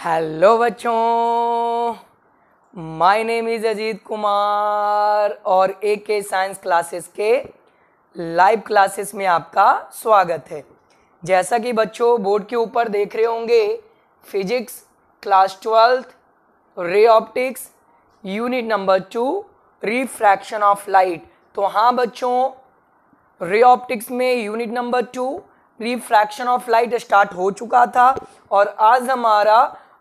Hello बच्चों my name is Ajit Kumar और A K science classes के लाइव क्लासेस में आपका स्वागत है जैसा कि बच्चों बोर्ड के ऊपर देख रहे होंगे physics class twelfth ray optics unit number two refraction of light तो हाँ बच्चों रे ऑप्टिक्स में unit number two refraction of light start हो चुका था और आज हमारा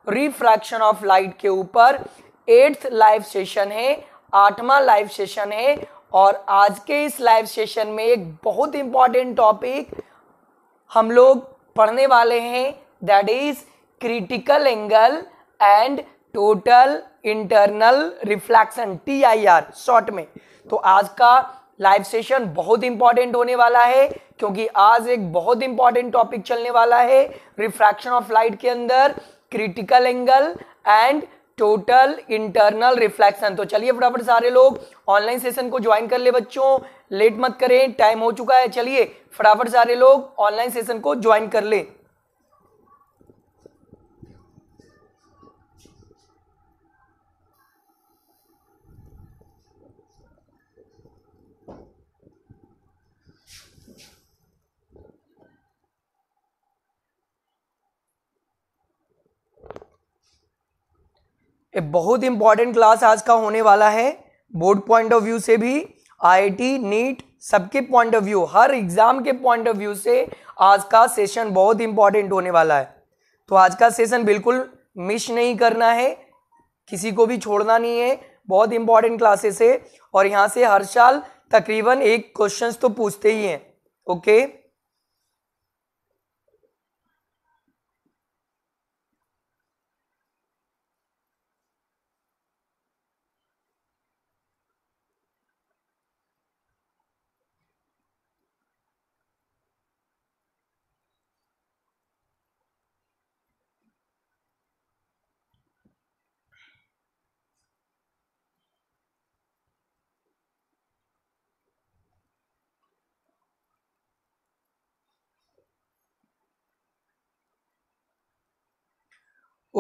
रिफ्रैक्शन ऑफ लाइट के ऊपर एट्थ लाइव सेशन है आठवां लाइव सेशन है और आज के इस लाइव सेशन में एक बहुत इंपॉर्टेंट टॉपिक हम लोग पढ़ने वाले हैं that is critical angle and total internal reflection T I R short में तो आज का लाइव सेशन बहुत इंपॉर्टेंट होने वाला है क्योंकि आज एक बहुत इंपॉर्टेंट टॉपिक चलने वाला है रिफ्रैक्शन ऑफ लाइट के अंदर critical angle and total internal reflection तो चलिए फटाफट सारे लोग ऑनलाइन सेशन को ज्वाइन कर ले बच्चों लेट मत करें टाइम हो चुका है चलिए फटाफट सारे लोग ऑनलाइन सेशन को ज्वाइन कर ले ये बहुत इंपॉर्टेंट क्लास आज का होने वाला है बोर्ड पॉइंट ऑफ व्यू से भी आईआईटी नीट सबके पॉइंट ऑफ व्यू हर एग्जाम के पॉइंट ऑफ व्यू से आज का सेशन बहुत इंपॉर्टेंट होने वाला है तो आज का सेशन बिल्कुल मिस नहीं करना है किसी को भी छोड़ना नहीं है बहुत इंपॉर्टेंट क्लासेस है और यहाँ से हर साल तकरीबन एक क्वेश्चंस तो पूछते ही हैं ओके okay?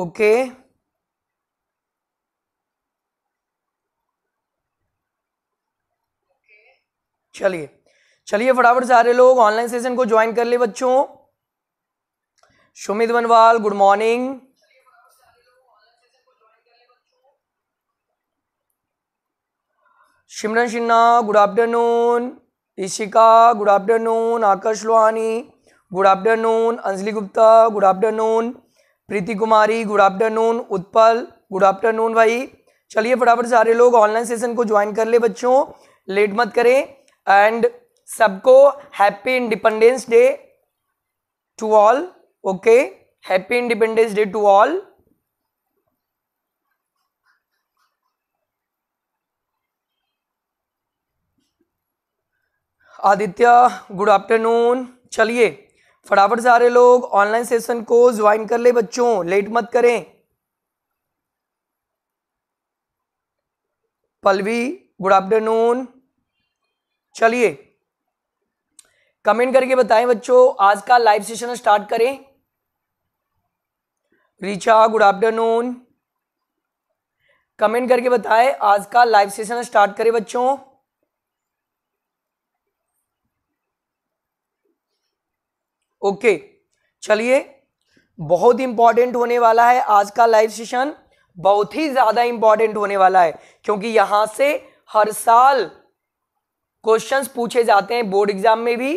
ओके चलिए चलिए फटाफट सारे लोग ऑनलाइन सेशन को ज्वाइन कर ले बच्चों Sumit Banwal good morning Simran Sinha good afternoon Rishika good afternoon Akash Lohani good afternoon Anjali Gupta good afternoon Preeti Kumari good afternoon Utpal good afternoon भाई चलिए फटाफट सारे लोग ऑनलाइन सेशन को ज्वाइन कर ले बच्चों लेट मत करें एंड सबको happy independence day to all okay happy independence day to all Aditya good afternoon चलिए फटाफट से आ रहे लोग ऑनलाइन सेशन को ज्वाइन कर ले बच्चों लेट मत करें पलवी गुड आफ्टरनून चलिए कमेंट करके बताएं बच्चों आज का लाइव सेशन स्टार्ट करें रिचा गुड आफ्टरनून कमेंट करके बताएं आज का लाइव सेशन स्टार्ट करें बच्चों ओके चलिए बहुत इंपॉर्टेंट होने वाला है आज का लाइव सेशन बहुत ही ज्यादा इंपॉर्टेंट होने वाला है क्योंकि यहां से हर साल क्वेश्चंस पूछे जाते हैं बोर्ड एग्जाम में भी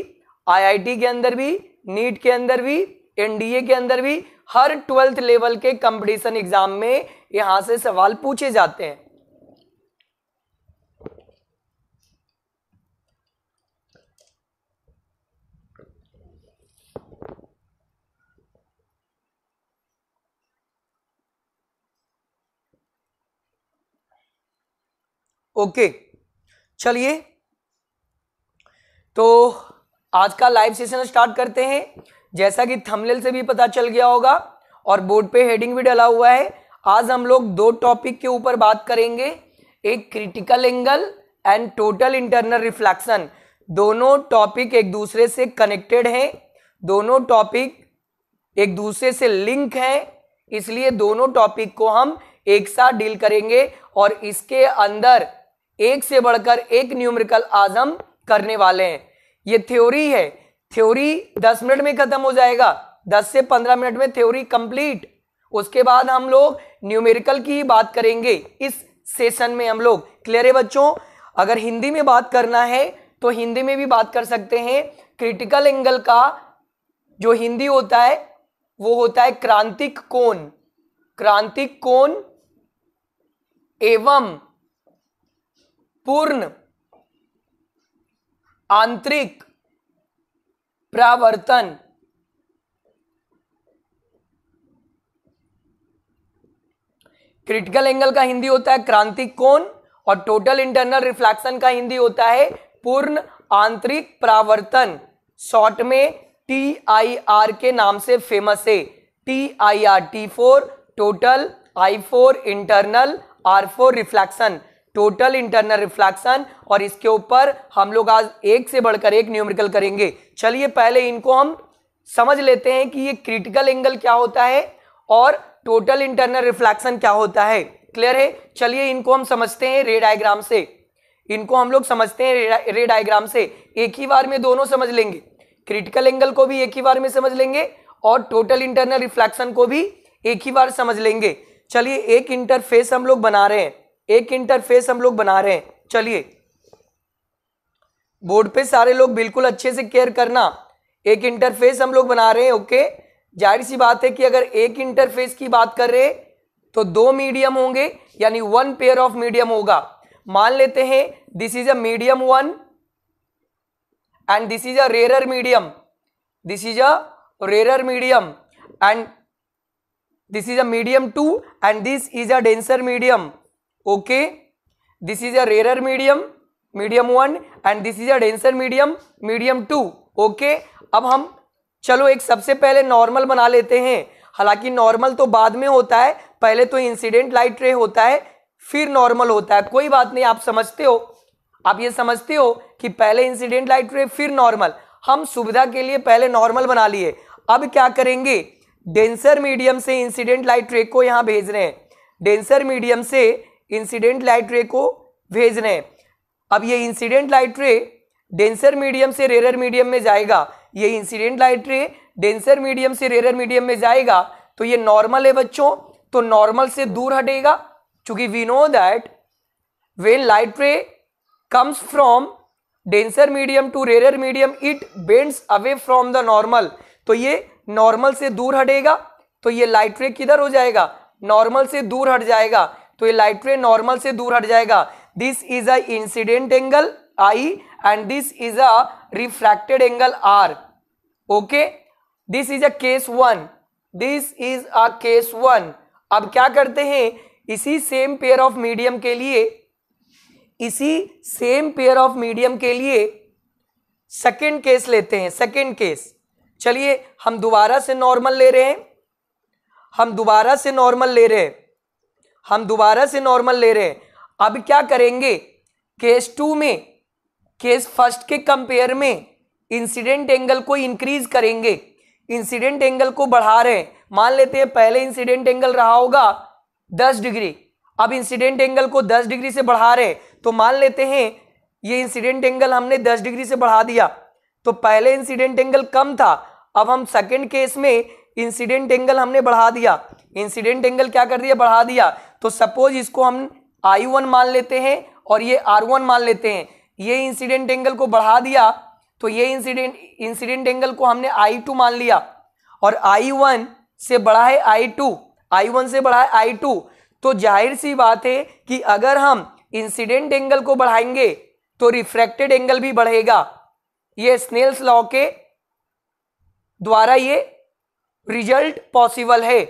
आईआईटी के अंदर भी नीट के अंदर भी एनडीए के अंदर भी हर ट्वेल्थ लेवल के कंपटीशन एग्जाम में यहां से सवाल पूछे जाते हैं ओके चलिए तो आज का लाइव सेशन स्टार्ट करते हैं जैसा कि थंबनेल से भी पता चल गया होगा और बोर्ड पे हेडिंग भी डला हुआ है आज हम लोग दो टॉपिक के ऊपर बात करेंगे एक critical angle and total internal reflection दोनों टॉपिक एक दूसरे से कनेक्टेड हैं दोनों टॉपिक एक दूसरे से लिंक हैं इसलिए दोनों टॉपिक को हम एक साथ डील करेंगे और इसके अंदर एक से बढ़कर एक न्यूमेरिकल आज हम करने वाले हैं ये थ्योरी है थ्योरी दस मिनट में खत्म हो जाएगा दस से पंद्रह मिनट में थ्योरी कंप्लीट उसके बाद हम लोग न्यूमेरिकल की ही बात करेंगे इस सेशन में हम लोग क्लियर है बच्चों अगर हिंदी में बात करना है तो हिंदी में भी बात कर सकते हैं क्रिटिकल एंगल का जो हिंदी होता है वो होता है क्रांतिक कोण क्रांतिक कोण एवं पूर्ण आंतरिक प्रावर्तन क्रिटिकल एंगल का हिंदी होता है क्रांतिक कोण और टोटल इंटरनल रिफ्लेक्शन का हिंदी होता है पूर्ण आंतरिक प्रावर्तन शॉर्ट में टी आई आर के नाम से फेमस है T I R T for total I for internal R for reflection total internal reflection और इसके ऊपर हम लोग आज एक से बढ़कर एक न्यूमेरिकल करेंगे चलिए पहले इनको हम समझ लेते हैं कि ये क्रिटिकल एंगल क्या होता है और टोटल इंटरनल रिफ्लेक्शन क्या होता है क्लियर है चलिए इनको हम समझते हैं रे डायग्राम से इनको हम लोग समझते हैं रे डायग्राम से एक ही बार में दोनों समझ लेंगे क्रिटिकल एंगल को भी एक ही बार में समझ लेंगे और टोटल इंटरनल रिफ्लेक्शन को भी एक ही बार समझ लेंगे चलिए एक इंटरफेस हम लोग बना रहे हैं एक इंटरफेस हम लोग बना रहे हैं चलिए बोर्ड पे सारे लोग बिल्कुल अच्छे से केयर करना एक इंटरफेस हम लोग बना रहे हैं ओके जाहिर सी बात है कि अगर एक इंटरफेस की बात कर रहे तो दो मीडियम होंगे यानी वन पेयर ऑफ मीडियम होगा मान लेते हैं this is a medium one and this is a rarer medium this is a rarer medium and this is a medium two and this is a denser medium okay this is a rarer medium medium one and this is a denser medium medium two okay अब हम चलो एक सबसे पहले normal बना लेते हैं हालांकि नॉर्मल तो बाद में होता है पहले तो इंसिडेंट लाइट रे होता है फिर नॉर्मल होता है कोई बात नहीं आप समझते हो आप ये समझते हो कि पहले इंसिडेंट लाइट रे फिर नॉर्मल हम सुविधा के लिए पहले नॉर्मल बना लिए अब क्या करेंगे डेंसर मीडियम से इंसिडेंट लाइट रे को यहाँ भेज रहे हैं डेंसर मीडियम से इंसिडेंट लाइट रे को भेज रहे हैं अब ये incident light ray denser medium से रेरर मीडियम में जाएगा ये incident light ray denser medium से रेरर मीडियम में जाएगा तो ये नॉर्मल है बच्चों तो नॉर्मल से दूर हटेगा चूंकि we know that when light ray comes from denser medium to rarer medium it bends away from the normal तो ये नॉर्मल से दूर हटेगा तो ये लाइट रे किधर हो जाएगा नॉर्मल से दूर हट जाएगा तो ये लाइट रे नॉर्मल से दूर हट जाएगा this is a incident angle I and this is a refracted angle R okay this is a case one this is a case one अब क्या करते हैं इसी सेम पेयर ऑफ मीडियम के लिए इसी सेम पेयर ऑफ मीडियम के लिए सेकेंड केस लेते हैं सेकेंड केस चलिए हम दोबारा से नॉर्मल ले रहे हैं हम दोबारा से नॉर्मल ले रहे हैं हम दोबारा से नॉर्मल ले रहे हैं अब क्या करेंगे केस टू में केस फर्स्ट के कंपेयर में इंसिडेंट एंगल को इंक्रीज करेंगे इंसिडेंट एंगल को बढ़ा रहे हैं मान लेते हैं पहले इंसिडेंट एंगल रहा होगा दस डिग्री अब इंसिडेंट एंगल को दस डिग्री से बढ़ा रहे हैं तो मान लेते हैं ये इंसिडेंट एंगल हमने दस डिग्री से बढ़ा दिया तो पहले इंसिडेंट एंगल कम था अब हम सेकेंड केस में इंसिडेंट एंगल हमने बढ़ा दिया इंसिडेंट एंगल क्या कर दिया बढ़ा दिया तो सपोज इसको हम आई वन मान लेते हैं और ये आर वन मान लेते हैं ये इंसिडेंट एंगल को बढ़ा दिया तो ये इंसिडेंट इंसिडेंट एंगल को हमने आई टू मान लिया और आई वन से बढ़ा है आई टू आई वन से बढ़ा है आई टू तो जाहिर सी बात है कि अगर हम इंसिडेंट एंगल को बढ़ाएंगे तो रिफ्रैक्टेड एंगल भी बढ़ेगा ये स्नेल्स लॉ के द्वारा ये रिजल्ट पॉसिबल है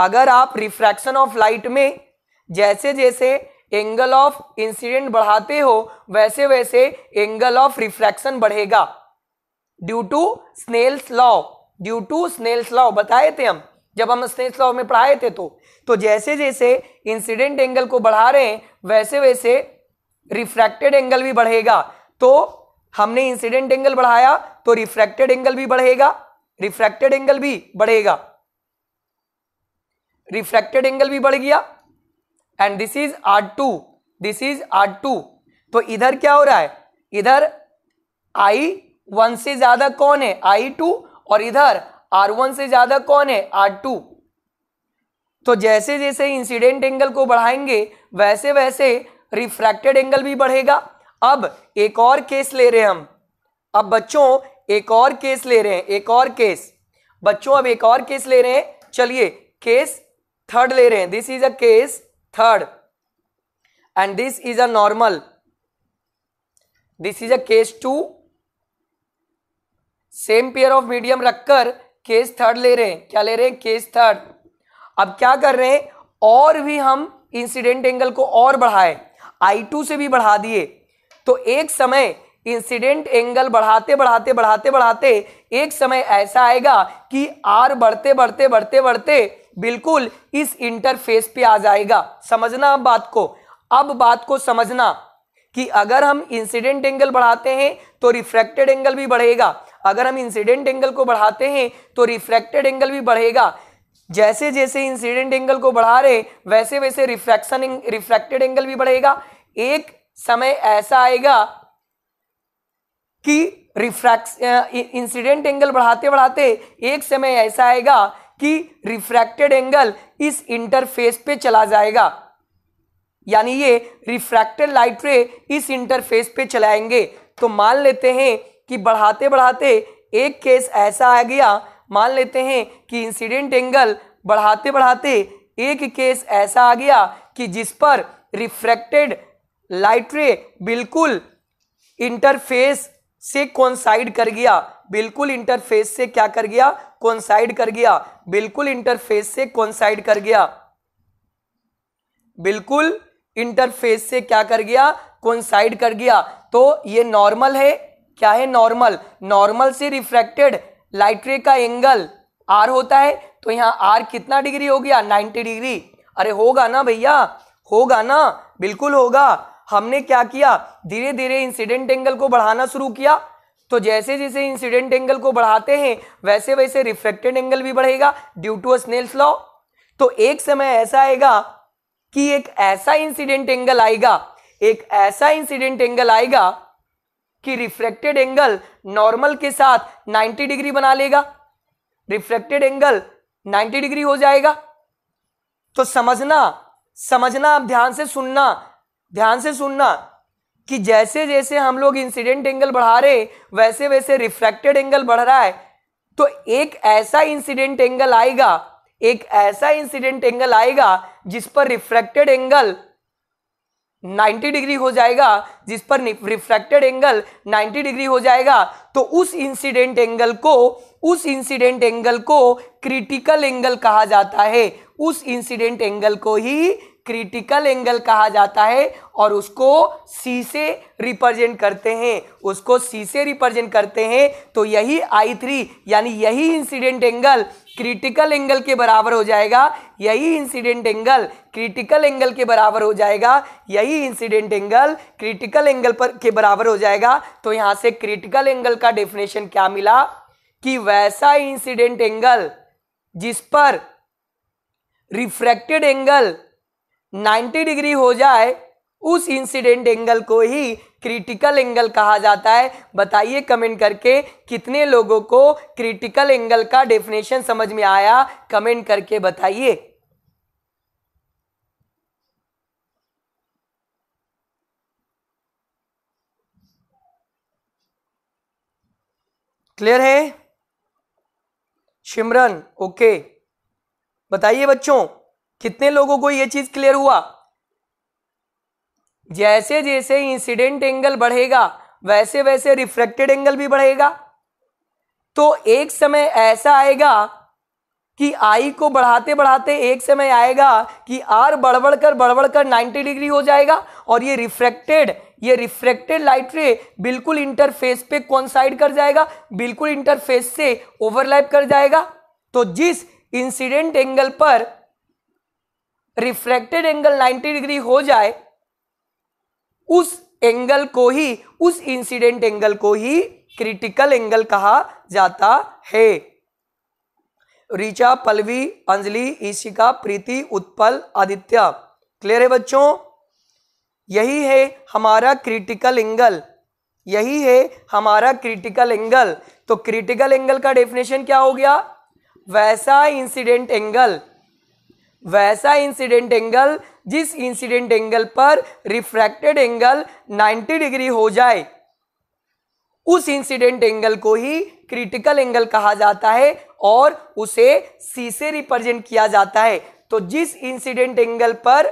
अगर आप रिफ्रैक्शन ऑफ लाइट में जैसे जैसे एंगल ऑफ इंसिडेंट बढ़ाते हो वैसे वैसे एंगल ऑफ रिफ्रैक्शन बढ़ेगा due to Snell's law due to Snell's law बताए थे हम जब हम स्नेल्स लॉ में पढ़ाए थे तो तो जैसे जैसे इंसिडेंट एंगल को बढ़ा रहे हैं वैसे वैसे रिफ्रैक्टेड एंगल भी बढ़ेगा तो हमने इंसिडेंट एंगल बढ़ाया तो रिफ्रैक्टेड एंगल भी बढ़ेगा रिफ्रैक्टेड एंगल भी बढ़ेगा रिफ्रैक्टेड एंगल भी बढ़ गया and this is R two this is R two तो इधर क्या हो रहा है इधर आई वन से ज्यादा कौन है आई टू और इधर आर वन से ज्यादा कौन है आर टू तो जैसे जैसे इंसिडेंट एंगल को बढ़ाएंगे वैसे वैसे रिफ्रैक्टेड एंगल भी बढ़ेगा अब एक और केस ले रहे हैं हम अब बच्चों एक और केस ले रहे हैं एक और केस बच्चों अब एक और केस ले रहे हैं चलिए केस थर्ड ले रहे हैं this is a case third and this is a normal this is a case 2 same pair of medium रखकर केस थर्ड ले रहे हैं क्या ले रहे हैं केस थर्ड अब क्या कर रहे हैं और भी हम इंसिडेंट एंगल को और बढ़ाए आई टू से भी बढ़ा दिए तो एक समय इंसिडेंट एंगल बढ़ाते बढ़ाते बढ़ाते बढ़ाते एक समय ऐसा आएगा कि आर बढ़ते बढ़ते बढ़ते बढ़ते बिल्कुल इस इंटरफेस पे आ जाएगा समझना अब बात को अब बात को समझना कि अगर हम इंसिडेंट एंगल बढ़ाते हैं तो रिफ्रैक्टेड एंगल भी बढ़ेगा अगर हम इंसिडेंट एंगल को बढ़ाते हैं तो रिफ्रैक्टेड एंगल भी बढ़ेगा जैसे जैसे इंसिडेंट एंगल को बढ़ा रहे वैसे वैसे रिफ्रैक्शन रिफ्रैक्टेड एंगल भी बढ़ेगा एक समय ऐसा आएगा कि रिफ्रैक्स इंसिडेंट एंगल बढ़ाते बढ़ाते एक समय ऐसा आएगा कि रिफ्रैक्टेड एंगल इस इंटरफेस पे चला जाएगा यानी ये रिफ्रैक्टेड लाइट रे इस इंटरफेस पे चलाएंगे तो मान लेते हैं कि बढ़ाते बढ़ाते एक केस ऐसा आ गया मान लेते हैं कि इंसिडेंट एंगल बढ़ाते बढ़ाते एक केस ऐसा आ गया कि जिस पर रिफ्रैक्टेड लाइट रे बिल्कुल इंटरफेस से कॉन्साइड कर गया बिल्कुल इंटरफेस से क्या कर गया साइड कर गया बिल्कुल इंटरफेस से साइड कर गया बिल्कुल इंटरफेस से क्या कर गया साइड कर गया तो ये नॉर्मल है क्या है नॉर्मल नॉर्मल से रिफ्रैक्टेड लाइट रे का एंगल आर होता है तो यहां आर कितना डिग्री हो गया नाइन्टी डिग्री अरे होगा ना भैया होगा ना बिल्कुल होगा हमने क्या किया धीरे धीरे इंसिडेंट एंगल को बढ़ाना शुरू किया तो जैसे जैसे इंसिडेंट एंगल को बढ़ाते हैं वैसे वैसे रिफ्लेक्टेड एंगल भी बढ़ेगा ड्यू टू स्नेल्स लॉ तो एक समय ऐसा आएगा कि एक ऐसा इंसिडेंट एंगल आएगा एक ऐसा इंसिडेंट एंगल आएगा कि रिफ्लेक्टेड एंगल नॉर्मल के साथ 90 डिग्री बना लेगा रिफ्लेक्टेड एंगल 90 डिग्री हो जाएगा तो समझना समझना आप ध्यान से सुनना ध्यान से सुनना कि जैसे जैसे हम लोग इंसिडेंट एंगल बढ़ा रहे वैसे वैसे रिफ्रैक्टेड एंगल बढ़ रहा है तो एक ऐसा इंसिडेंट एंगल आएगा एक ऐसा इंसिडेंट एंगल आएगा जिस पर रिफ्रैक्टेड एंगल 90 डिग्री हो जाएगा जिस पर रिफ्रैक्टेड एंगल 90 डिग्री हो जाएगा तो उस इंसिडेंट एंगल को उस इंसिडेंट एंगल को क्रिटिकल एंगल कहा जाता है उस इंसिडेंट एंगल को ही क्रिटिकल एंगल कहा जाता है और उसको सी से रिप्रेजेंट करते हैं उसको सी से रिप्रेजेंट करते हैं तो यही आई थ्री यानी यही इंसिडेंट एंगल क्रिटिकल एंगल के बराबर हो जाएगा यही इंसिडेंट एंगल क्रिटिकल एंगल के बराबर हो जाएगा यही इंसिडेंट एंगल क्रिटिकल एंगल पर के बराबर हो जाएगा तो यहाँ से क्रिटिकल एंगल का डेफिनेशन क्या मिला कि वैसा इंसिडेंट एंगल जिस पर रिफ्रैक्टेड एंगल 90 डिग्री हो जाए उस इंसिडेंट एंगल को ही क्रिटिकल एंगल कहा जाता है बताइए कमेंट करके कितने लोगों को क्रिटिकल एंगल का डेफिनेशन समझ में आया कमेंट करके बताइए क्लियर है सिमरन ओके बताइए बच्चों कितने लोगों को यह चीज क्लियर हुआ जैसे जैसे इंसिडेंट एंगल बढ़ेगा वैसे वैसे रिफ्रेक्टेड एंगल भी बढ़ेगा तो एक समय ऐसा आएगा कि आई को बढ़ाते बढ़ाते एक समय आएगा कि आर बढ़बड़ कर बढ़बड़ कर नाइन्टी डिग्री हो जाएगा और ये रिफ्रेक्टेड ये रिफ्रेक्टेड लाइट रे बिल्कुल इंटरफेस पे कॉन्साइड कर जाएगा बिल्कुल इंटरफेस से ओवरलैप कर जाएगा तो जिस इंसिडेंट एंगल पर रिफ्लेक्टेड एंगल 90 डिग्री हो जाए उस एंगल को ही उस इंसिडेंट एंगल को ही क्रिटिकल एंगल कहा जाता है ऋचा पलवी अंजलि ईशिका प्रीति उत्पल आदित्य क्लियर है बच्चों यही है हमारा क्रिटिकल एंगल यही है हमारा क्रिटिकल एंगल तो क्रिटिकल एंगल का डेफिनेशन क्या हो गया वैसा इंसिडेंट एंगल वैसा इंसिडेंट एंगल जिस इंसिडेंट एंगल पर रिफ्रैक्टेड एंगल 90 डिग्री हो जाए उस इंसिडेंट एंगल को ही क्रिटिकल एंगल कहा जाता है और उसे सी से रिप्रेजेंट किया जाता है तो जिस इंसिडेंट एंगल पर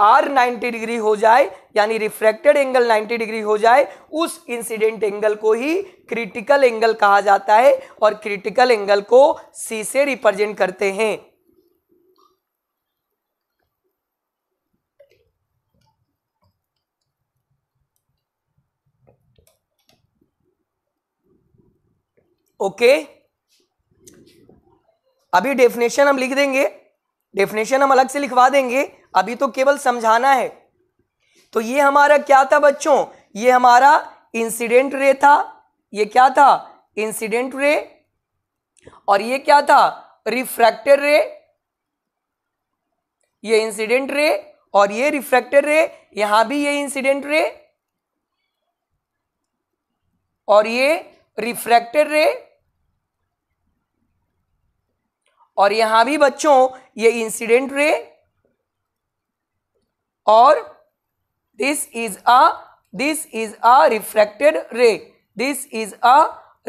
आर 90 डिग्री हो जाए यानी रिफ्रैक्टेड एंगल 90 डिग्री हो जाए उस इंसिडेंट एंगल को ही क्रिटिकल एंगल कहा जाता है और क्रिटिकल एंगल को सी से रिप्रेजेंट करते हैं ओके अभी डेफिनेशन हम लिख देंगे डेफिनेशन हम अलग से लिखवा देंगे अभी तो केवल समझाना है तो ये हमारा क्या था बच्चों ये हमारा इंसिडेंट रे था ये क्या था इंसिडेंट रे और ये क्या था रिफ्रैक्टर रे ये इंसिडेंट रे और ये रिफ्रैक्टर रे यहां भी ये इंसिडेंट रे और ये रिफ्रैक्टर रे और यहां भी बच्चों ये इंसिडेंट रे और this is a this is a refracted ray this is a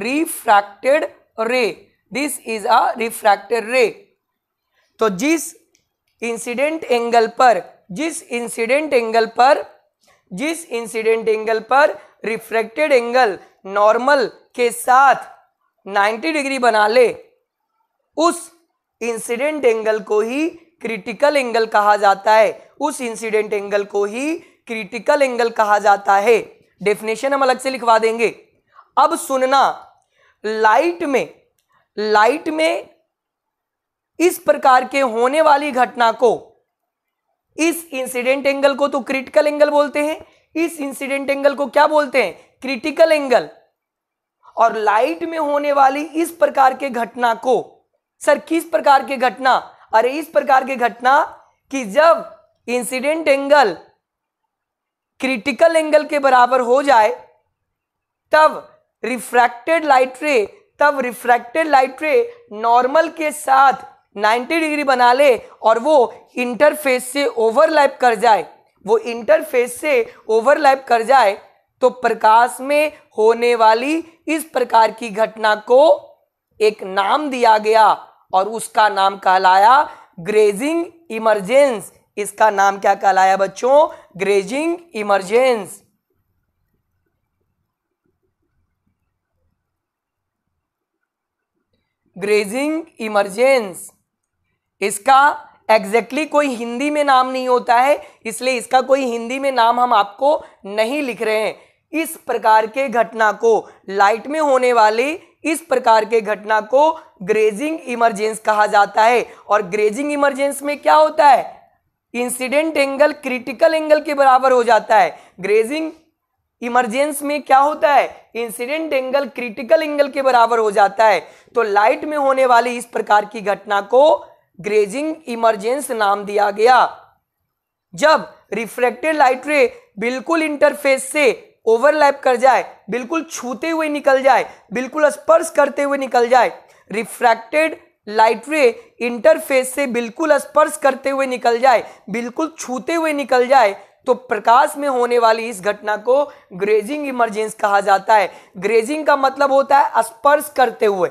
refracted ray this is a refracted ray तो जिस इंसिडेंट एंगल पर जिस इंसिडेंट एंगल पर जिस इंसिडेंट एंगल पर रिफ्रैक्टेड एंगल नॉर्मल के साथ 90 डिग्री बना ले उस इंसिडेंट एंगल को ही क्रिटिकल एंगल कहा जाता है उस इंसिडेंट एंगल को ही क्रिटिकल एंगल कहा जाता है डेफिनेशन हम अलग से लिखवा देंगे अब सुनना लाइट में लाइट में इस प्रकार के होने वाली घटना को इस इंसिडेंट एंगल को तो क्रिटिकल एंगल बोलते हैं इस इंसिडेंट एंगल को क्या बोलते हैं क्रिटिकल एंगल और लाइट में होने वाली इस प्रकार के घटना को सर किस प्रकार की घटना अरे इस प्रकार की घटना कि जब इंसिडेंट एंगल क्रिटिकल एंगल के बराबर हो जाए तब रिफ्रैक्टेड लाइट रे तब रिफ्रैक्टेड लाइट रे नॉर्मल के साथ 90 डिग्री बना ले और वो इंटरफेस से ओवरलैप कर जाए वो इंटरफेस से ओवरलैप कर जाए तो प्रकाश में होने वाली इस प्रकार की घटना को एक नाम दिया गया और उसका नाम कहलाया ग्रेजिंग इमरजेंस इसका नाम क्या कहलाया बच्चों ग्रेजिंग इमरजेंस ग्रेजिंग इमरजेंस इसका एग्जैक्टली exactly कोई हिंदी में नाम नहीं होता है इसलिए इसका कोई हिंदी में नाम हम आपको नहीं लिख रहे हैं इस प्रकार के घटना को लाइट में होने वाली इस प्रकार के घटना को ग्रेजिंग इमरजेंस कहा जाता है और ग्रेजिंग इमरजेंस में क्या होता है इंसिडेंट एंगल क्रिटिकल एंगल के बराबर हो जाता है ग्रेजिंग इमरजेंस में क्या होता है इंसिडेंट एंगल क्रिटिकल एंगल के बराबर हो जाता है तो लाइट में होने वाली इस प्रकार की घटना को ग्रेजिंग इमरजेंस नाम दिया गया जब रिफ्रेक्टेड लाइट रे बिल्कुल इंटरफेस से ओवरलैप कर जाए बिल्कुल छूते हुए निकल जाए बिल्कुल स्पर्श करते हुए निकल जाए रिफ्रैक्टेड लाइट रे इंटरफेस से बिल्कुल स्पर्श करते हुए निकल जाए बिल्कुल छूते हुए निकल जाए तो प्रकाश में होने वाली इस घटना को ग्रेजिंग इमरजेंस कहा जाता है ग्रेजिंग का मतलब होता है स्पर्श करते हुए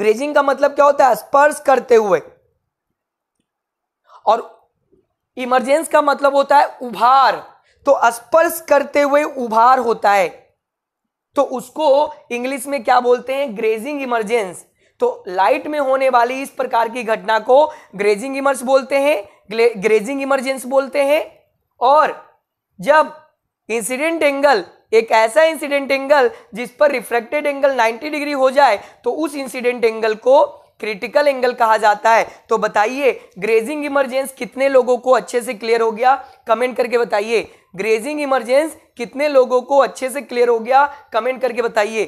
ग्रेजिंग का मतलब क्या होता है स्पर्श करते हुए और इमरजेंस का मतलब होता है उभार तो स्पर्श करते हुए उभार होता है तो उसको इंग्लिश में क्या बोलते हैं ग्रेजिंग इमरजेंस तो लाइट में होने वाली इस प्रकार की घटना को ग्रेजिंग इमर्स बोलते हैं ग्रेजिंग इमरजेंस बोलते हैं और जब इंसिडेंट एंगल एक ऐसा इंसिडेंट एंगल जिस पर रिफ्लेक्टेड एंगल 90 डिग्री हो जाए तो उस इंसिडेंट एंगल को क्रिटिकल एंगल कहा जाता है तो बताइए ग्रेजिंग इमरजेंस कितने लोगों को अच्छे से क्लियर हो गया कमेंट करके बताइए ग्रेजिंग इमरजेंस कितने लोगों को अच्छे से क्लियर हो गया कमेंट करके बताइए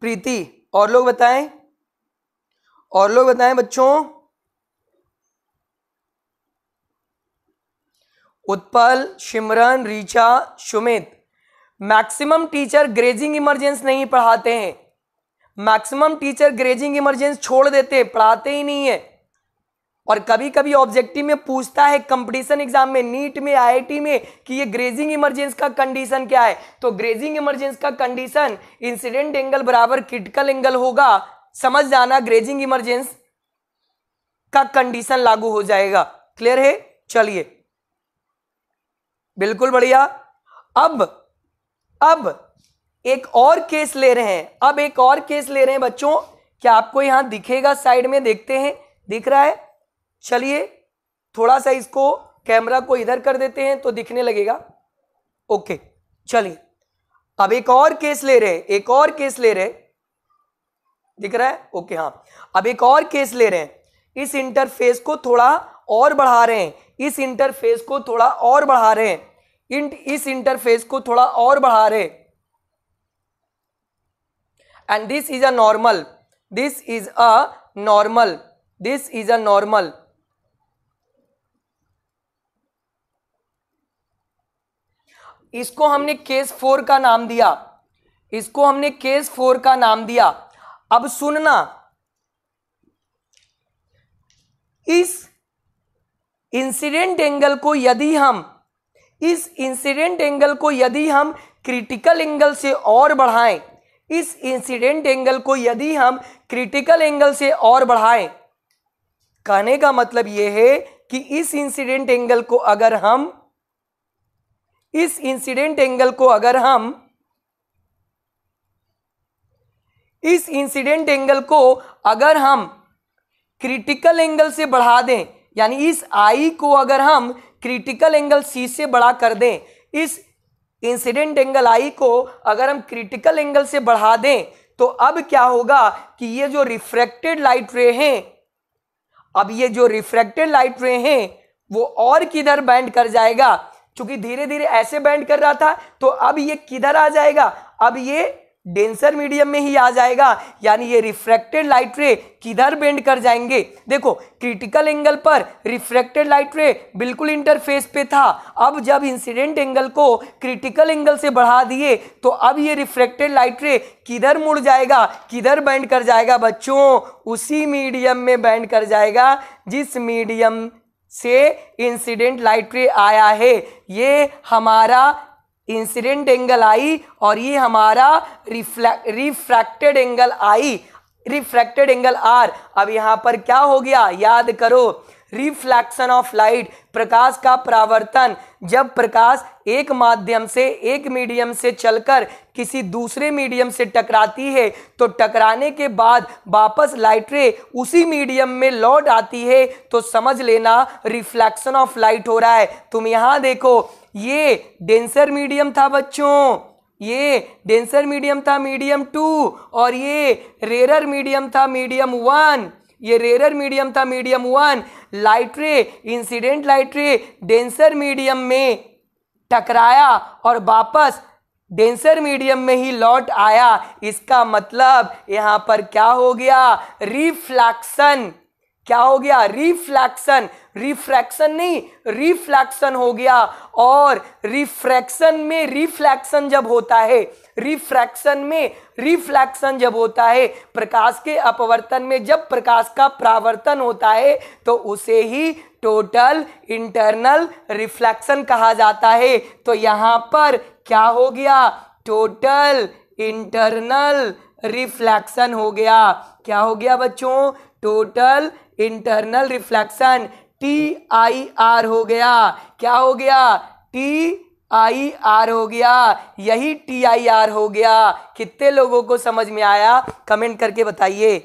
प्रीति और लोग बताएं और लोग बताएं बच्चों Utpal Simran Richa Sumit maximum teacher grazing emergence नहीं पढ़ाते हैं मैक्सिमम टीचर ग्रेजिंग इमरजेंस छोड़ देते हैं पढ़ाते ही नहीं है और कभी कभी ऑब्जेक्टिव में पूछता है कंपटीशन एग्जाम में नीट में आईआईटी में कि ये ग्रेजिंग इमरजेंस का कंडीशन क्या है तो ग्रेजिंग इमरजेंस का कंडीशन इंसिडेंट एंगल बराबर क्रिटिकल एंगल होगा समझ जाना ग्रेजिंग इमरजेंस का कंडीशन लागू हो जाएगा क्लियर है चलिए बिल्कुल बढ़िया अब अब एक और केस ले रहे हैं अब एक और केस ले रहे हैं बच्चों क्या आपको यहां दिखेगा साइड में देखते हैं दिख रहा है चलिए थोड़ा सा इसको कैमरा को इधर कर देते हैं तो दिखने लगेगा ओके चलिए अब एक और केस ले रहे हैं एक और केस ले रहे दिख रहा है ओके हाँ अब एक और केस ले रहे हैं इस इंटरफेस को थोड़ा और बढ़ा रहे हैं इस इंटरफेस को थोड़ा और बढ़ा रहे हैं इस इंटरफेस को थोड़ा और बढ़ा रहे हैं and this is a normal this is a normal this is a normal इसको हमने केस फोर का नाम दिया इसको हमने केस फोर का नाम दिया अब सुनना इस इंसिडेंट एंगल को यदि हम इस इंसिडेंट एंगल को यदि हम क्रिटिकल एंगल से और बढ़ाएं इस इंसिडेंट एंगल को यदि हम क्रिटिकल एंगल से और बढ़ाएं कहने का मतलब यह है कि इस इंसिडेंट एंगल को अगर हम इस इंसिडेंट एंगल को अगर हम इस इंसिडेंट एंगल को अगर हम क्रिटिकल एंगल से बढ़ा दें यानी इस आई को अगर हम क्रिटिकल एंगल सी से बड़ा कर दें इस इंसिडेंट एंगल आई को अगर हम क्रिटिकल एंगल से बढ़ा दें तो अब क्या होगा कि ये जो रिफ्रैक्टेड लाइट रे हैं अब ये जो रिफ्रैक्टेड लाइट रे हैं वो और किधर बैंड कर जाएगा क्योंकि धीरे धीरे ऐसे बैंड कर रहा था तो अब ये किधर आ जाएगा अब ये डेंसर मीडियम में ही आ जाएगा यानी ये रिफ्रैक्टेड लाइट रे किधर बेंड कर जाएंगे देखो क्रिटिकल एंगल पर रिफ्रैक्टेड लाइट रे बिल्कुल इंटरफेस पे था अब जब इंसिडेंट एंगल को क्रिटिकल एंगल से बढ़ा दिए तो अब ये रिफ्रैक्टेड लाइट रे किधर मुड़ जाएगा किधर बैंड कर जाएगा बच्चों उसी मीडियम में बैंड कर जाएगा जिस मीडियम से इंसिडेंट लाइट रे आया है ये हमारा इंसिडेंट एंगल आई और ये हमारा refracted angle I refracted angle R अब यहाँ पर क्या हो गया याद करो रिफ्लैक्शन ऑफ लाइट प्रकाश का परावर्तन जब प्रकाश एक माध्यम से एक मीडियम से चलकर किसी दूसरे मीडियम से टकराती है तो टकराने के बाद वापस लाइट रे उसी मीडियम में लौट आती है तो समझ लेना रिफ्लैक्शन ऑफ लाइट हो रहा है तुम यहाँ देखो ये डेंसर मीडियम था बच्चों ये डेंसर मीडियम था मीडियम टू और ये रेरर मीडियम था मीडियम वन ये रेरर मीडियम था medium one light ray incident light ray denser medium में टकराया और वापस डेंसर मीडियम में ही लौट आया इसका मतलब यहाँ पर क्या हो गया रिफ्लैक्शन क्या हो गया रिफ्लैक्शन रिफ्रैक्शन नहीं रिफ्लैक्शन हो गया और रिफ्रैक्शन में रिफ्लैक्शन जब होता है रिफ्रैक्शन में रिफ्लैक्शन जब होता है प्रकाश के अपवर्तन में जब प्रकाश का प्रावर्तन होता है तो उसे ही टोटल इंटरनल रिफ्लैक्शन कहा जाता है तो यहाँ पर क्या हो गया टोटल इंटरनल रिफ्लैक्शन हो गया क्या हो गया बच्चों total internal reflection T I R हो गया क्या हो गया टी आई आर हो गया यही टी आई आर हो गया कितने लोगों को समझ में आया कमेंट करके बताइए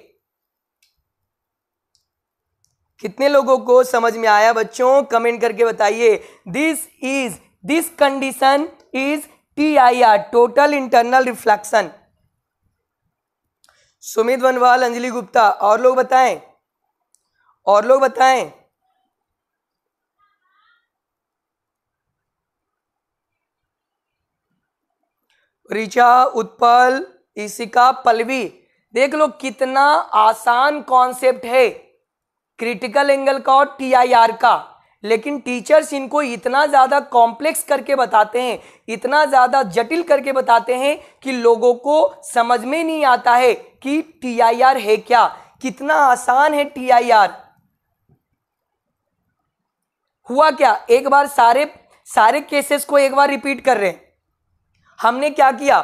कितने लोगों को समझ में आया बच्चों कमेंट करके बताइए this is this condition is T I R total internal reflection Sumit Vanwal Anjali Gupta और लोग बताएं और लोग बताएं ऋचा उत्पल ईशिका पलवी देख लो कितना आसान कॉन्सेप्ट है क्रिटिकल एंगल का और टीआईआर का लेकिन टीचर्स इनको इतना ज़्यादा कॉम्प्लेक्स करके बताते हैं इतना ज़्यादा जटिल करके बताते हैं कि लोगों को समझ में नहीं आता है कि टीआईआर है क्या कितना आसान है टीआईआर हुआ क्या एक बार सारे सारे केसेस को एक बार रिपीट कर रहे हैं हमने क्या किया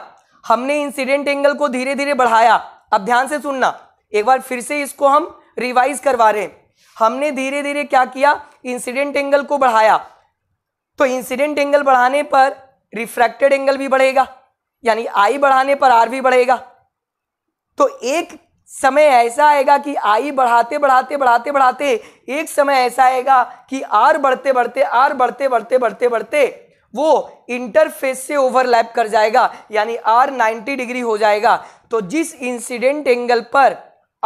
हमने इंसिडेंट एंगल को धीरे धीरे बढ़ाया अब ध्यान से सुनना एक बार फिर से इसको हम रिवाइज करवा रहे हैं हमने धीरे धीरे क्या किया इंसिडेंट एंगल को बढ़ाया तो इंसिडेंट एंगल बढ़ाने पर रिफ्रैक्टेड एंगल भी बढ़ेगा यानी आई बढ़ाने पर आर भी बढ़ेगा तो एक समय ऐसा आएगा कि आई बढ़ाते बढ़ाते बढ़ाते बढ़ाते एक समय ऐसा आएगा कि आर बढ़ते बढ़ते आर बढ़ते बढ़ते बढ़ते बढ़ते वो इंटरफेस से ओवरलैप कर जाएगा यानी आर 90 डिग्री हो जाएगा तो जिस इंसिडेंट एंगल पर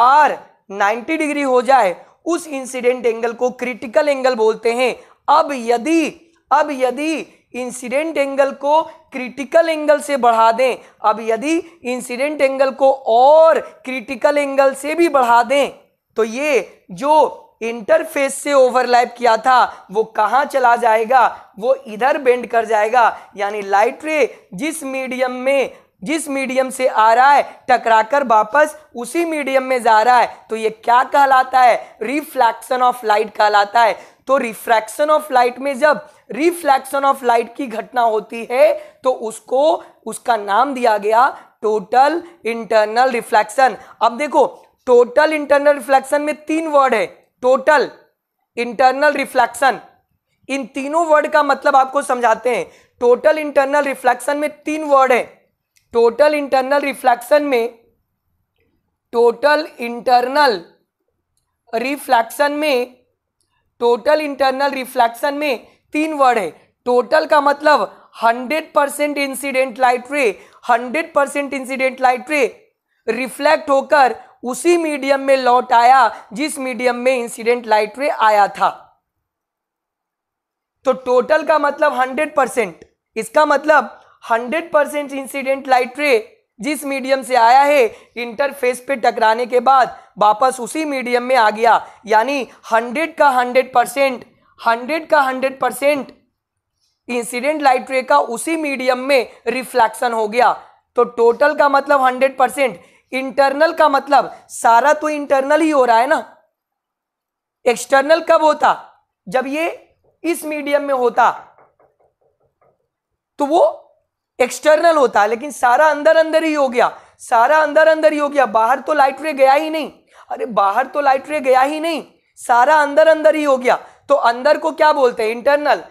आर 90 डिग्री हो जाए उस इंसिडेंट एंगल को क्रिटिकल एंगल बोलते हैं अब यदि अब यदि इंसिडेंट एंगल को क्रिटिकल एंगल से बढ़ा दें अब यदि इंसिडेंट एंगल को और क्रिटिकल एंगल से भी बढ़ा दें तो ये जो इंटरफेस से ओवरलैप किया था वो कहाँ चला जाएगा वो इधर बेंड कर जाएगा यानी लाइट रे जिस मीडियम में जिस मीडियम से आ रहा है टकराकर वापस उसी मीडियम में जा रहा है तो ये क्या कहलाता है रिफ्लैक्शन ऑफ लाइट कहलाता है तो रिफ्रैक्शन ऑफ लाइट में जब रिफ्लेक्शन ऑफ लाइट की घटना होती है तो उसको उसका नाम दिया गया टोटल इंटरनल रिफ्लेक्शन अब देखो टोटल इंटरनल रिफ्लेक्शन में तीन वर्ड है टोटल इंटरनल रिफ्लेक्शन इन तीनों वर्ड का मतलब आपको समझाते हैं टोटल इंटरनल रिफ्लेक्शन में तीन वर्ड है टोटल इंटरनल रिफ्लेक्शन में टोटल इंटरनल रिफ्लेक्शन में टोटल इंटरनल रिफ्लेक्शन में तीन वर्ड है टोटल का मतलब hundred percent incident light ray hundred percent incident light ray reflect होकर उसी मीडियम में लौट आया जिस मीडियम में इंसिडेंट लाइट रे आया था तो टोटल का मतलब हंड्रेड परसेंट इसका मतलब हंड्रेड परसेंट इंसिडेंट लाइट रे जिस मीडियम से आया है इंटरफेस पे टकराने के बाद वापस उसी मीडियम में आ गया यानी हंड्रेड का हंड्रेड परसेंट हंड्रेड का hundred percent incident light ray का उसी मीडियम में रिफ्लेक्शन हो गया तो टोटल का मतलब हंड्रेड परसेंट इंटरनल का मतलब सारा तो इंटरनल ही हो रहा है ना एक्सटर्नल कब होता जब ये इस मीडियम में होता तो वो एक्सटर्नल होता लेकिन सारा अंदर अंदर ही हो गया सारा अंदर अंदर ही हो गया बाहर तो लाइट रे गया ही नहीं अरे बाहर तो लाइट रे गया ही नहीं सारा अंदर अंदर ही हो गया तो अंदर को क्या बोलते हैं इंटरनल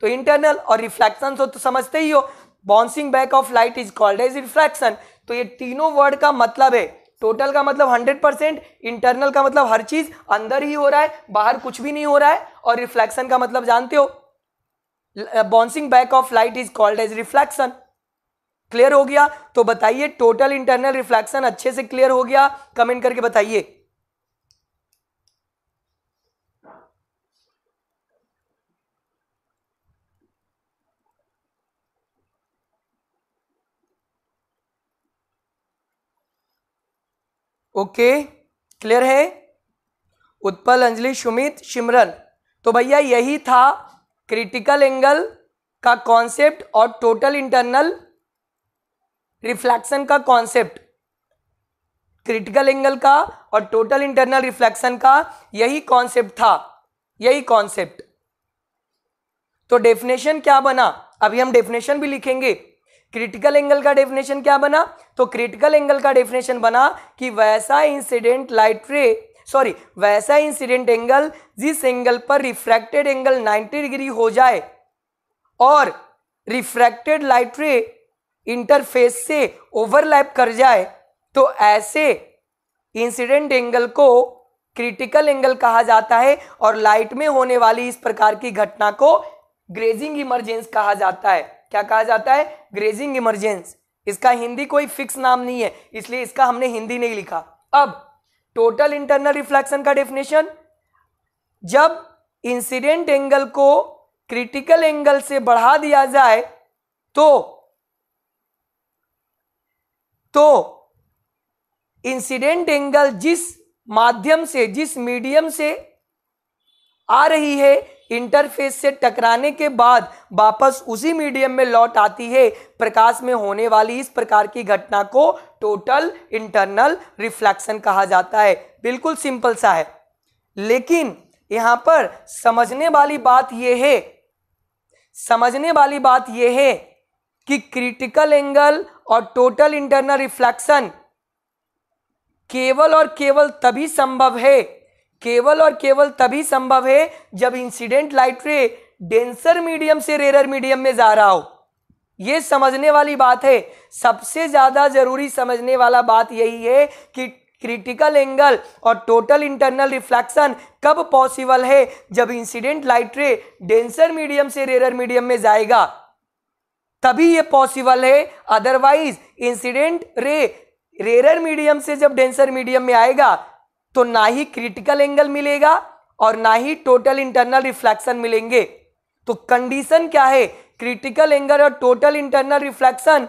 तो इंटरनल और रिफ्लेक्शन हो तो समझते ही हो bouncing back of light is called as reflection तो ये तीनों वर्ड का मतलब है टोटल का मतलब 100 परसेंट इंटरनल का मतलब हर चीज अंदर ही हो रहा है बाहर कुछ भी नहीं हो रहा है और रिफ्लेक्शन का मतलब जानते हो bouncing back of light is called as reflection clear हो गया तो बताइए टोटल इंटरनल रिफ्लेक्शन अच्छे से क्लियर हो गया कमेंट करके बताइए ओके क्लियर है उत्पल अंजलि सुमित सिमरन तो भैया यही था क्रिटिकल एंगल का कॉन्सेप्ट और टोटल इंटरनल रिफ्लेक्शन का कॉन्सेप्ट क्रिटिकल एंगल का और टोटल इंटरनल रिफ्लेक्शन का यही कॉन्सेप्ट था यही कॉन्सेप्ट तो डेफिनेशन क्या बना अभी हम डेफिनेशन भी लिखेंगे क्रिटिकल एंगल का डेफिनेशन क्या बना तो क्रिटिकल एंगल का डेफिनेशन बना कि वैसा इंसिडेंट लाइट रे सॉरी वैसा इंसिडेंट एंगल जिस एंगल पर रिफ्रैक्टेड एंगल 90 डिग्री हो जाए और रिफ्रैक्टेड लाइट रे इंटरफेस से ओवरलैप कर जाए तो ऐसे इंसिडेंट एंगल को क्रिटिकल एंगल कहा जाता है और लाइट में होने वाली इस प्रकार की घटना को ग्रेजिंग इमरजेंस कहा जाता है क्या कहा जाता है ग्रेजिंग इमरजेंस इसका हिंदी कोई फिक्स नाम नहीं है इसलिए इसका हमने हिंदी नहीं लिखा अब टोटल इंटरनल रिफ्लेक्शन का डेफिनेशन जब इंसिडेंट एंगल को क्रिटिकल एंगल से बढ़ा दिया जाए तो तो इंसिडेंट एंगल जिस माध्यम से जिस मीडियम से आ रही है इंटरफेस से टकराने के बाद वापस उसी मीडियम में लौट आती है प्रकाश में होने वाली इस प्रकार की घटना को टोटल इंटरनल रिफ्लेक्शन कहा जाता है बिल्कुल सिंपल सा है लेकिन यहाँ पर समझने वाली बात यह है समझने वाली बात यह है कि क्रिटिकल एंगल और टोटल इंटरनल रिफ्लेक्शन केवल और केवल तभी संभव है केवल और केवल तभी संभव है जब incident light ray denser medium से रेरर मीडियम में जा रहा हो ये समझने वाली बात है सबसे ज़्यादा ज़रूरी समझने वाला बात यही है कि क्रिटिकल एंगल और टोटल इंटरनल रिफ्लेक्शन कब पॉसिबल है जब incident light ray denser medium से रेरर मीडियम में जाएगा तभी ये पॉसिबल है otherwise incident ray rarer medium से जब डेंसर मीडियम में आएगा तो ना ही क्रिटिकल एंगल मिलेगा और ना ही टोटल इंटरनल रिफ्लेक्शन मिलेंगे तो कंडीशन क्या है क्रिटिकल एंगल और टोटल इंटरनल रिफ्लेक्शन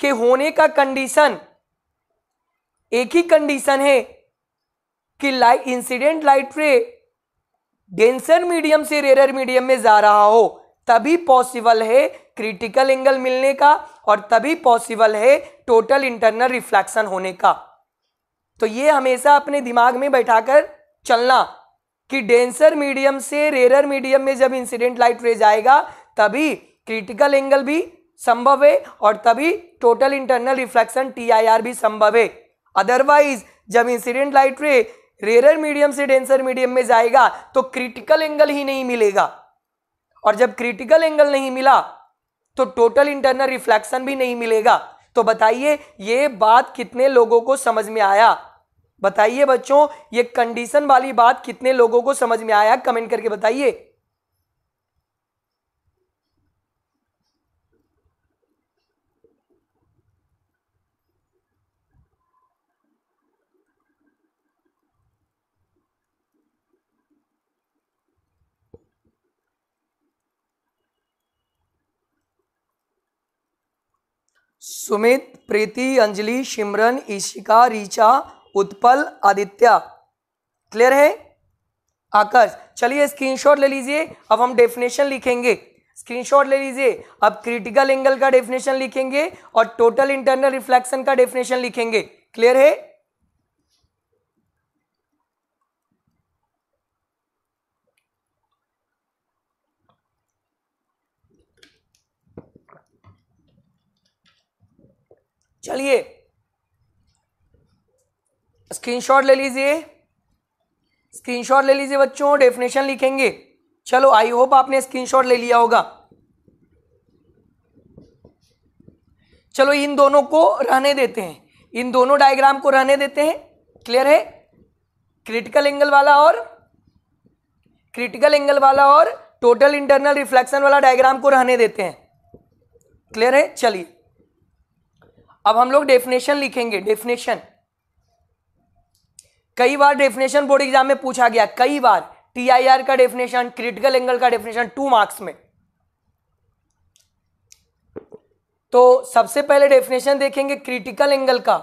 के होने का कंडीशन एक ही कंडीशन है कि light incident light ray denser medium से रेरर मीडियम में जा रहा हो तभी पॉसिबल है क्रिटिकल एंगल मिलने का और तभी पॉसिबल है टोटल इंटरनल रिफ्लेक्शन होने का तो ये हमेशा अपने दिमाग में बैठाकर चलना कि डेंसर मीडियम से रेरर मीडियम में जब इंसिडेंट लाइट रेज आएगा तभी क्रिटिकल एंगल भी संभव है और तभी टोटल इंटरनल रिफ्लेक्शन टी भी संभव है अदरवाइज जब incident light ray rarer medium से डेंसर मीडियम में जाएगा तो क्रिटिकल एंगल ही नहीं मिलेगा और जब क्रिटिकल एंगल नहीं मिला तो टोटल इंटरनल रिफ्लेक्शन भी नहीं मिलेगा तो बताइए ये बात कितने लोगों को समझ में आया बताइए बच्चों ये कंडीशन वाली बात कितने लोगों को समझ में आया कमेंट करके बताइए सुमित प्रीति अंजलि सिमरन ईशिका रीचा उत्पल आदित्य क्लियर है आकर्ष चलिए स्क्रीनशॉट ले लीजिए अब हम डेफिनेशन लिखेंगे स्क्रीनशॉट ले लीजिए अब क्रिटिकल एंगल का डेफिनेशन लिखेंगे और टोटल इंटरनल रिफ्लेक्शन का डेफिनेशन लिखेंगे क्लियर है चलिए स्क्रीनशॉट ले लीजिए स्क्रीनशॉट ले लीजिए बच्चों डेफिनेशन लिखेंगे चलो आई होप आपने स्क्रीनशॉट ले लिया होगा चलो इन दोनों को रहने देते हैं इन दोनों डायग्राम को रहने देते हैं क्लियर है क्रिटिकल एंगल वाला और क्रिटिकल एंगल वाला और टोटल इंटरनल रिफ्लेक्शन वाला डायग्राम को रहने देते हैं क्लियर है चलिए अब हम लोग डेफिनेशन लिखेंगे डेफिनेशन कई बार डेफिनेशन बोर्ड एग्जाम में पूछा गया कई बार टीआईआर का डेफिनेशन क्रिटिकल एंगल का डेफिनेशन टू मार्क्स में तो सबसे पहले डेफिनेशन देखेंगे क्रिटिकल एंगल का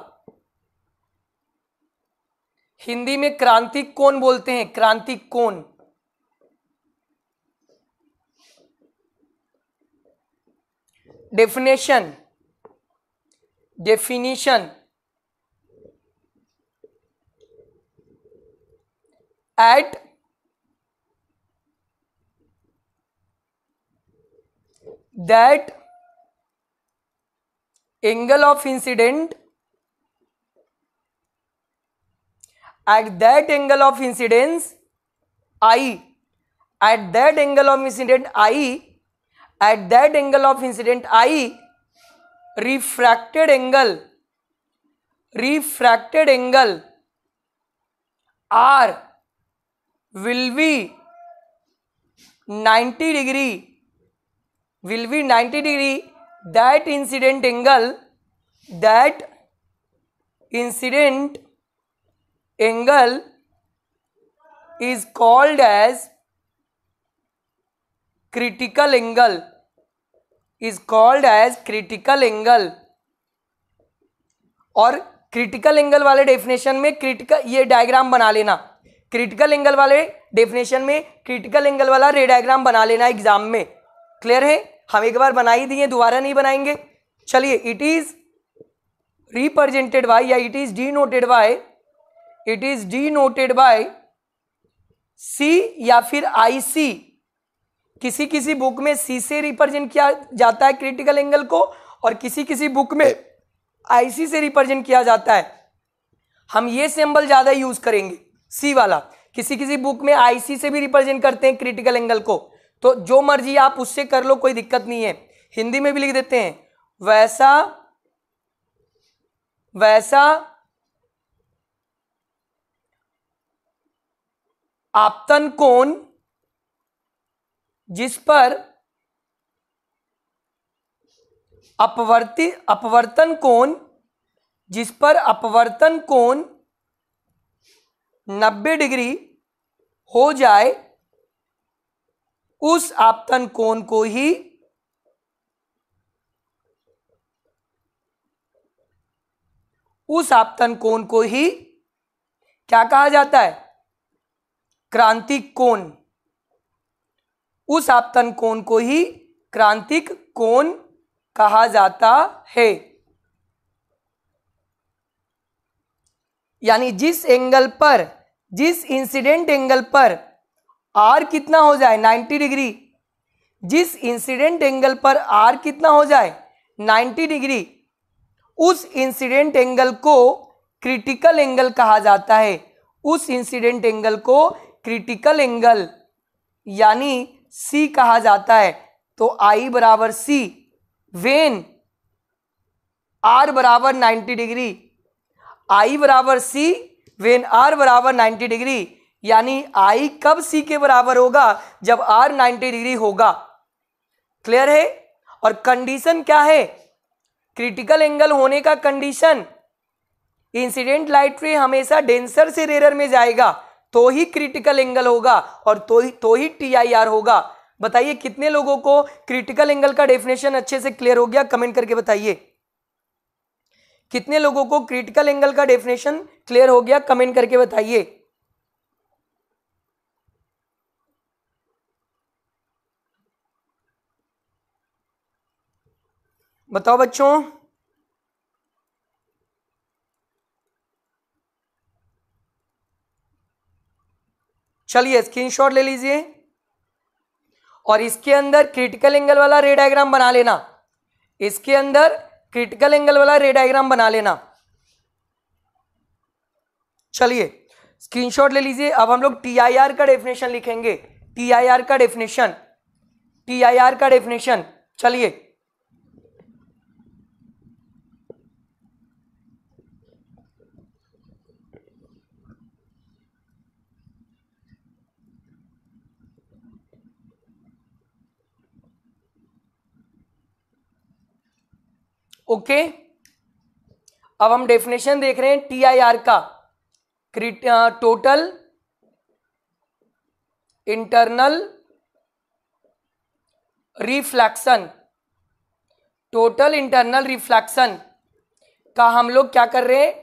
हिंदी में क्रांतिक कोण बोलते हैं क्रांतिक कोण definition definition at that angle of incident at that angle of incidence i at that angle of incident i at that angle of incident i refracted angle refracted angle r will be 90 degree will be 90 degree that incident angle that incident angle is called as critical angle is called as critical angle और critical angle वाले definition में critical ये diagram बना लेना critical angle वाले definition में critical angle वाला ray diagram बना लेना एग्जाम में क्लियर है हम एक बार बना ही दिए दोबारा नहीं बनाएंगे चलिए इट इज रिप्रेजेंटेड बाय या it is denoted by it is denoted by C या फिर आई सी किसी किसी बुक में सी से रिप्रेजेंट किया जाता है क्रिटिकल एंगल को और किसी किसी बुक में आईसी से रिप्रेजेंट किया जाता है हम ये सिंबल ज़्यादा यूज़ करेंगे सी वाला किसी किसी बुक में आईसी से भी रिप्रेजेंट करते हैं क्रिटिकल एंगल को तो जो मर्जी आप उससे कर लो कोई दिक्कत नहीं है हिंदी में भी लिख देते हैं वैसा वैसा आपतन कोण जिस पर अपवर्ति अपवर्तन कोण जिस पर अपवर्तन कोण 90 डिग्री हो जाए उस आपतन कोण को ही उस आपतन कोण को ही क्या कहा जाता है क्रांतिक कोण उस आपतन कोण को ही क्रांतिक कोण कहा जाता है यानी जिस एंगल पर जिस इंसिडेंट एंगल पर आर कितना हो जाए 90 डिग्री जिस इंसिडेंट एंगल पर आर कितना हो जाए 90 डिग्री उस इंसिडेंट एंगल को क्रिटिकल एंगल कहा जाता है उस इंसिडेंट एंगल को क्रिटिकल एंगल यानी सी कहा जाता है तो आई बराबर सी वेन आर बराबर 90 डिग्री आई बराबर सी वेन आर बराबर 90 डिग्री यानी आई कब सी के बराबर होगा जब आर 90 डिग्री होगा क्लियर है और कंडीशन क्या है क्रिटिकल एंगल होने का कंडीशन इंसिडेंट लाइट रे हमेशा डेंसर से रेरर में जाएगा तो ही क्रिटिकल एंगल होगा और तो ही तो ही टी आई आर होगा बताइए कितने लोगों को क्रिटिकल एंगल का डेफिनेशन अच्छे से क्लियर हो गया कमेंट करके बताइए कितने लोगों को क्रिटिकल एंगल का डेफिनेशन क्लियर हो गया कमेंट करके बताइए बताओ बच्चों चलिए स्क्रीनशॉट ले लीजिए और इसके अंदर क्रिटिकल एंगल वाला रे डायग्राम बना लेना इसके अंदर क्रिटिकल एंगल वाला रे डायग्राम बना लेना चलिए स्क्रीनशॉट ले लीजिए अब हम लोग टीआईआर का डेफिनेशन लिखेंगे टीआईआर का डेफिनेशन टीआईआर का डेफिनेशन चलिए ओके okay? अब हम डेफिनेशन देख रहे हैं टीआईआर का total internal reflection total internal reflection का हम लोग क्या कर रहे हैं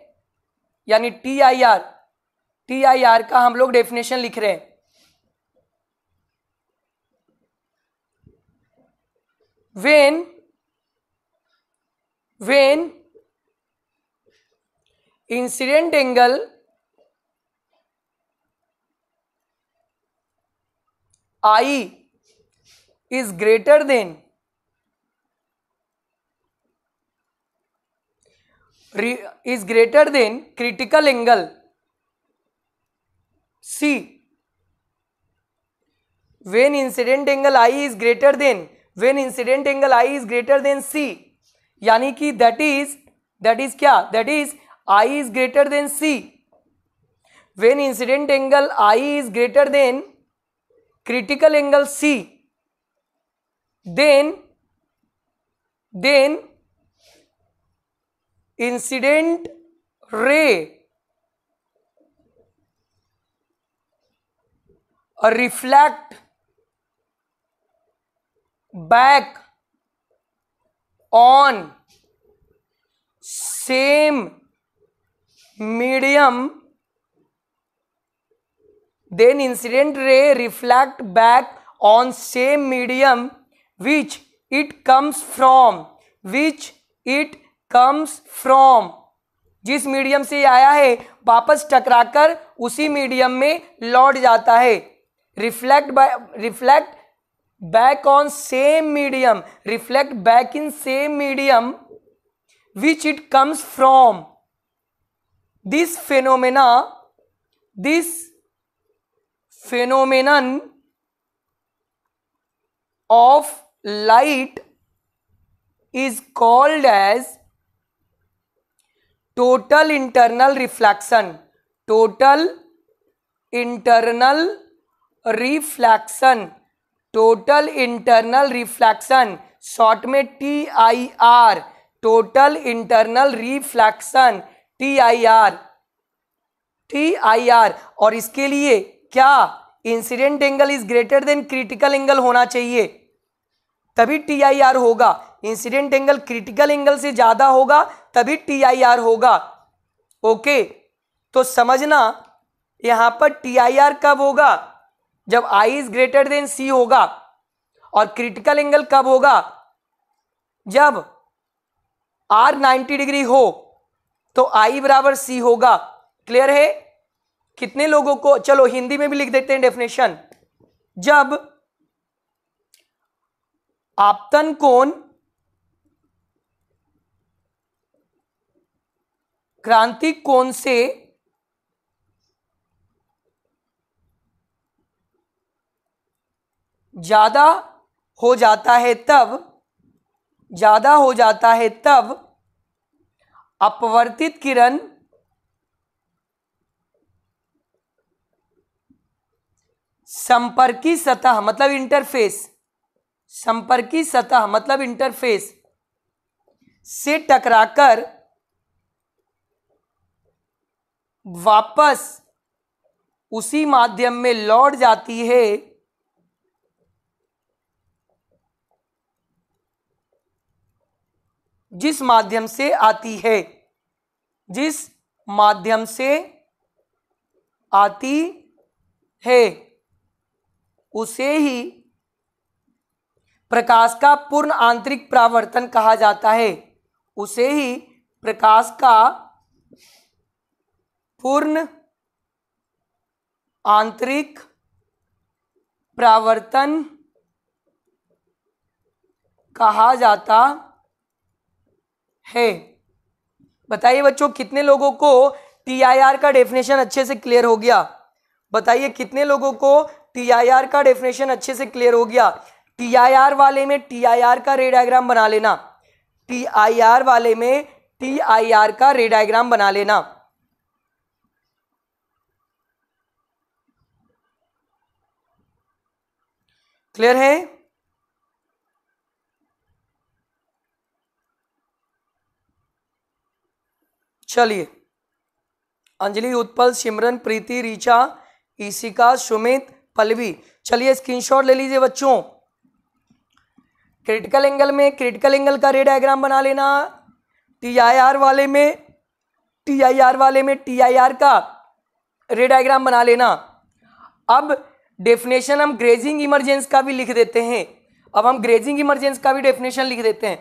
यानी T I R T I R का हम लोग डेफिनेशन लिख रहे हैं when when incident angle i is greater than is greater than critical angle c when incident angle i is greater than when incident angle i is greater than c यानी कि that is that is क्या that is i is greater than c when incident angle i is greater than critical angle c then then incident ray reflect back on same medium then incident ray reflect back on same medium which it comes from which it comes from जिस medium से आया है वापस टकराकर उसी medium में लौट जाता है reflect by reflect back on same medium reflect back in same medium which it comes from this phenomena this phenomenon of light is called as total internal reflection total internal reflection total internal reflection short में T I R total internal reflection T I R T I R और इसके लिए क्या incident angle is greater than critical angle होना चाहिए तभी T I R होगा incident angle critical angle से ज़्यादा होगा तभी टी आई आर होगा ओके तो समझना यहां पर टी आई आर कब होगा जब I is greater than C होगा और क्रिटिकल एंगल कब होगा जब आर 90 डिग्री हो तो आई बराबर सी होगा क्लियर है कितने लोगों को चलो हिंदी में भी लिख देते हैं डेफिनेशन जब आपतन कोण क्रांति कोण से ज्यादा हो जाता है तब ज्यादा हो जाता है तब अपवर्तित किरण संपर्की सतह मतलब इंटरफेस संपर्की सतह मतलब इंटरफेस से टकराकर वापस उसी माध्यम में लौट जाती है जिस माध्यम से आती है जिस माध्यम से आती है उसे ही प्रकाश का पूर्ण आंतरिक प्रावर्तन कहा जाता है उसे ही प्रकाश का पूर्ण आंतरिक प्रावर्तन कहा जाता है बताइए बच्चों कितने लोगों को टी का डेफिनेशन अच्छे से क्लियर हो गया बताइए कितने लोगों को टीआईआर का डेफिनेशन अच्छे से क्लियर हो गया टीआईआर वाले में टीआईआर का रेडाइग्राम बना लेना टीआईआर वाले में टीआईआर का रेडाइग्राम बना लेना क्लियर है चलिए अंजलि उत्पल सिमरन प्रीति रिचा ईशिका सुमित पलवी चलिए स्क्रीनशॉट ले लीजिए बच्चों क्रिटिकल एंगल में क्रिटिकल एंगल का रे डायग्राम बना लेना टी आई आर वाले में टी आई आर वाले में टी आई आर का रे डायग्राम बना लेना अब डेफिनेशन हम ग्रेजिंग इमरजेंस का भी लिख देते हैं अब हम ग्रेजिंग इमरजेंस का भी डेफिनेशन लिख देते हैं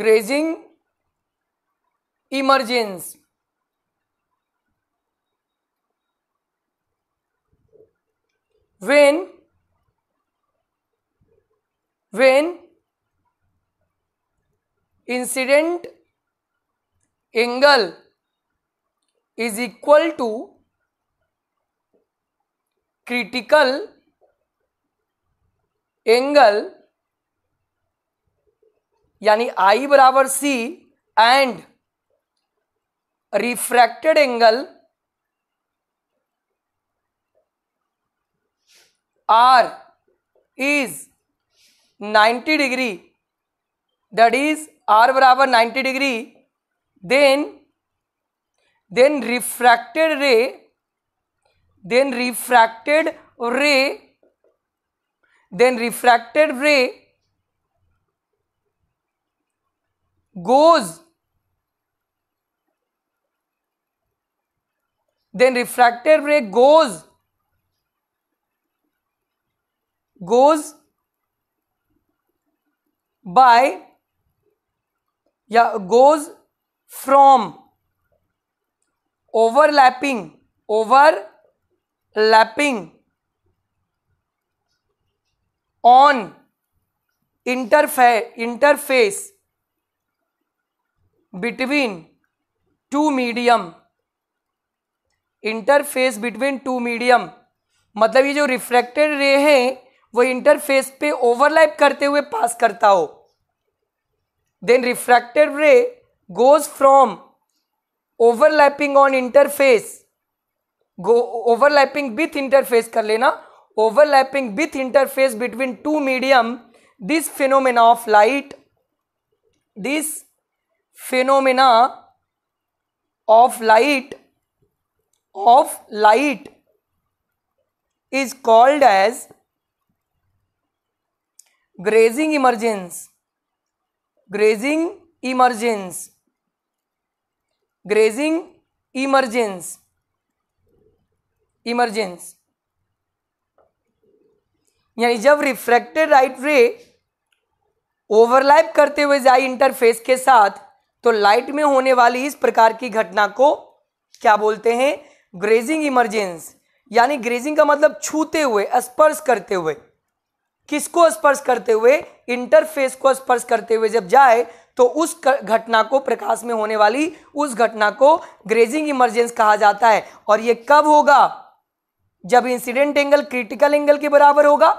grazing emergence when when incident angle is equal to critical angle यानी आई बराबर C and refracted angle R is 90 degree that is R बराबर 90 degree then then refracted ray then refracted ray then refracted ray goes then refractive ray goes goes by yeah goes from overlapping over lapping on interface interface between two medium interface between two medium मतलब ये जो refracted रे है वो interface पे overlap करते हुए pass करता हो then refracted ray goes from overlapping on interface go overlapping with interface कर लेना overlapping with interface between two medium this phenomena of light this phenomena of light of light is called as grazing emergence grazing emergence grazing emergence emergence यानी जब refracted right रे overlap करते हुए जाए interface के साथ तो लाइट में होने वाली इस प्रकार की घटना को क्या बोलते हैं ग्रेजिंग इमरजेंस यानी ग्रेजिंग का मतलब छूते हुए स्पर्श करते हुए किसको स्पर्श करते हुए इंटरफेस को स्पर्श करते हुए जब जाए तो उस घटना को प्रकाश में होने वाली उस घटना को ग्रेजिंग इमरजेंस कहा जाता है और यह कब होगा जब इंसिडेंट एंगल क्रिटिकल एंगल के बराबर होगा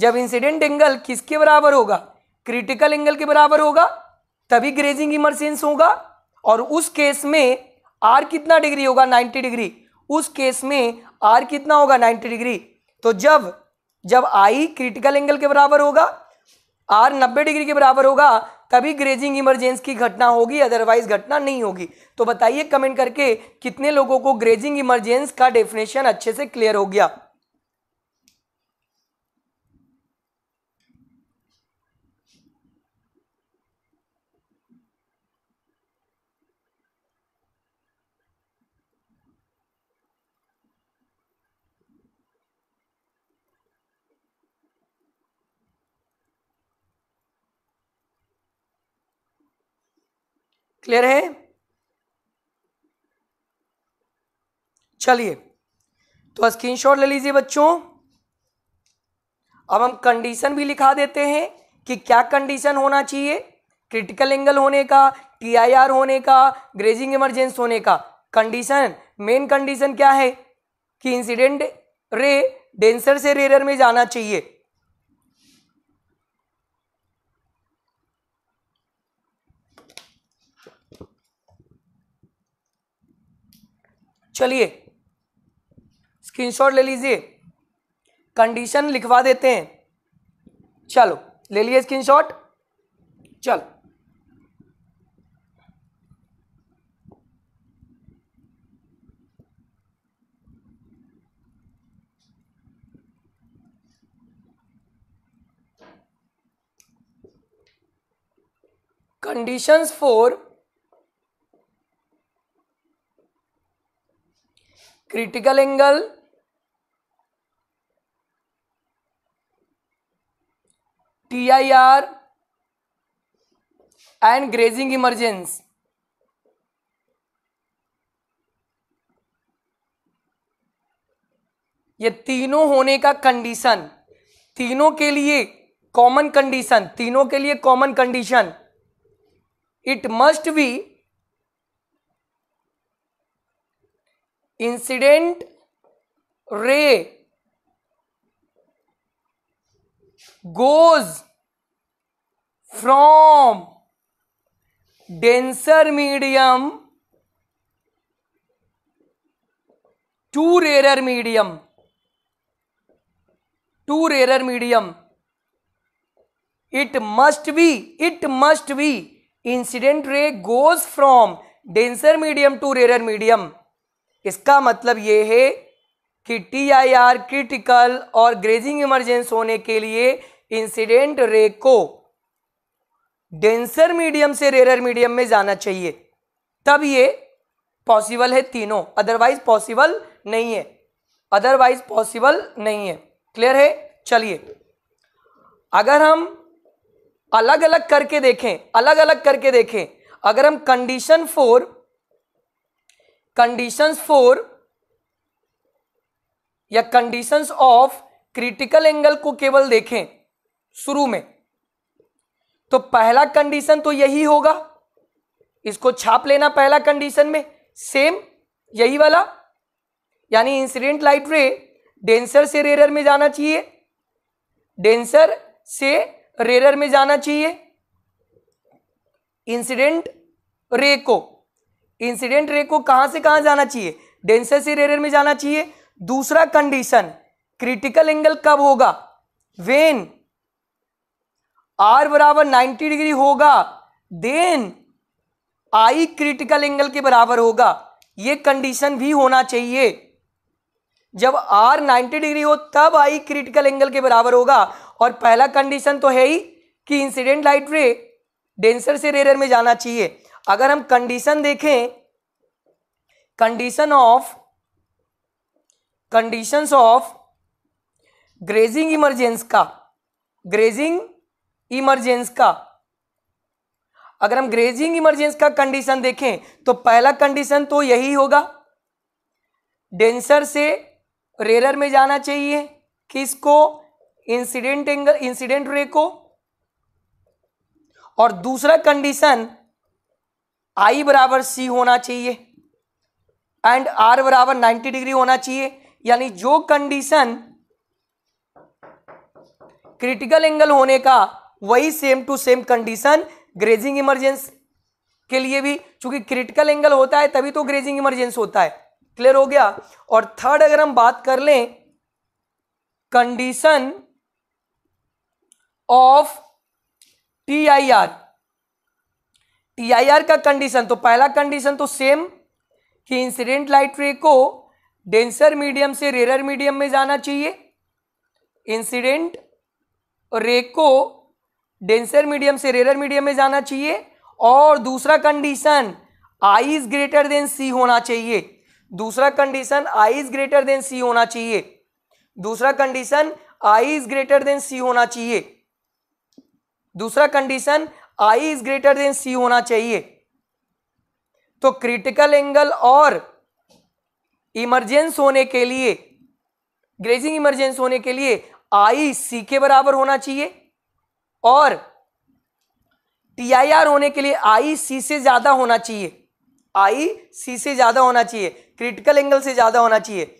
जब इंसिडेंट एंगल किसके बराबर होगा क्रिटिकल एंगल के बराबर होगा तभी ग्रेजिंग इमरजेंस होगा और उस केस में आर कितना डिग्री होगा 90 डिग्री उस केस में आर कितना होगा 90 डिग्री तो जब जब आई क्रिटिकल एंगल के बराबर होगा आर 90 डिग्री के बराबर होगा तभी ग्रेजिंग इमरजेंस की घटना होगी अदरवाइज घटना नहीं होगी तो बताइए कमेंट करके कितने लोगों को ग्रेजिंग इमरजेंस का डेफिनेशन अच्छे से क्लियर हो गया क्लियर है चलिए तो स्क्रीनशॉट ले लीजिए बच्चों अब हम कंडीशन भी लिखा देते हैं कि क्या कंडीशन होना चाहिए क्रिटिकल एंगल होने का टीआईआर होने का ग्रेजिंग इमरजेंस होने का कंडीशन मेन कंडीशन क्या है कि इंसिडेंट रे डेंसर से रेरर में जाना चाहिए चलिए स्क्रीनशॉट ले लीजिए कंडीशन लिखवा देते हैं चलो ले लिए स्क्रीनशॉट चलो conditions for critical angle T I R and grazing emergence ये तीनों होने का कंडीशन तीनों के लिए कॉमन कंडीशन तीनों के लिए common condition it must be incident ray goes from denser medium to rare medium to rare medium it must be it must be incident ray goes from denser medium to rarer medium इसका मतलब ये है कि T I R critical और grazing emergence होने के लिए incident ray को डेंसर मीडियम से रेरर मीडियम में जाना चाहिए तब ये पॉसिबल है तीनों अदरवाइज पॉसिबल नहीं है अदरवाइज पॉसिबल नहीं है क्लियर है चलिए अगर हम अलग अलग करके देखें अलग अलग करके देखें अगर हम कंडीशन फोर conditions for या conditions of critical angle को केवल देखें शुरू में तो पहला कंडीशन तो यही होगा इसको छाप लेना पहला कंडीशन में सेम यही वाला यानी इंसिडेंट लाइट रे डेंसर से रेरर में जाना चाहिए डेंसर से रेरर में जाना चाहिए इंसिडेंट रे को इंसिडेंट रे को कहां से कहां जाना चाहिए से रेरियर में जाना चाहिए दूसरा कंडीशन क्रिटिकल एंगल कब होगा वेन आर बराबर 90 डिग्री होगा देन आई क्रिटिकल एंगल के बराबर होगा यह कंडीशन भी होना चाहिए जब आर 90 डिग्री हो तब आई क्रिटिकल एंगल के बराबर होगा और पहला कंडीशन तो है ही कि इंसिडेंट लाइट रे डेंसर से रेयर में जाना चाहिए अगर हम कंडीशन देखें condition of condition of grazing emergence का ग्रेजिंग इमरजेंस का अगर हम ग्रेजिंग इमरजेंस का कंडीशन देखें तो पहला कंडीशन तो यही होगा डेंसर से रेरर में जाना चाहिए किसको इंसिडेंट एंगल इंसिडेंट रे को और दूसरा कंडीशन आई बराबर सी होना चाहिए एंड आर बराबर 90 डिग्री होना चाहिए यानी जो कंडीशन क्रिटिकल एंगल होने का वही same to same condition grazing emergence के लिए भी चूंकि क्रिटिकल एंगल होता है तभी तो ग्रेजिंग इमरजेंस होता है क्लियर हो गया और थर्ड अगर हम बात कर लें condition of T I R TIR का कंडीशन तो पहला कंडीशन तो सेम कि इंसिडेंट लाइट रे को डेंसर मीडियम से रेरर मीडियम में जाना चाहिए इंसिडेंट रे को डेंसर मीडियम से रेरर मीडियम में जाना चाहिए और दूसरा condition I is greater than C होना चाहिए दूसरा condition I is greater than C होना चाहिए दूसरा condition I is greater than C होना चाहिए दूसरा condition I is greater than C होना चाहिए तो क्रिटिकल एंगल और इमरजेंस होने के लिए ग्रेजिंग इमरजेंस होने के लिए आई सी के बराबर होना चाहिए और टी आई आर होने के लिए आई सी से ज़्यादा होना चाहिए आई सी से ज़्यादा होना चाहिए क्रिटिकल एंगल से ज़्यादा होना चाहिए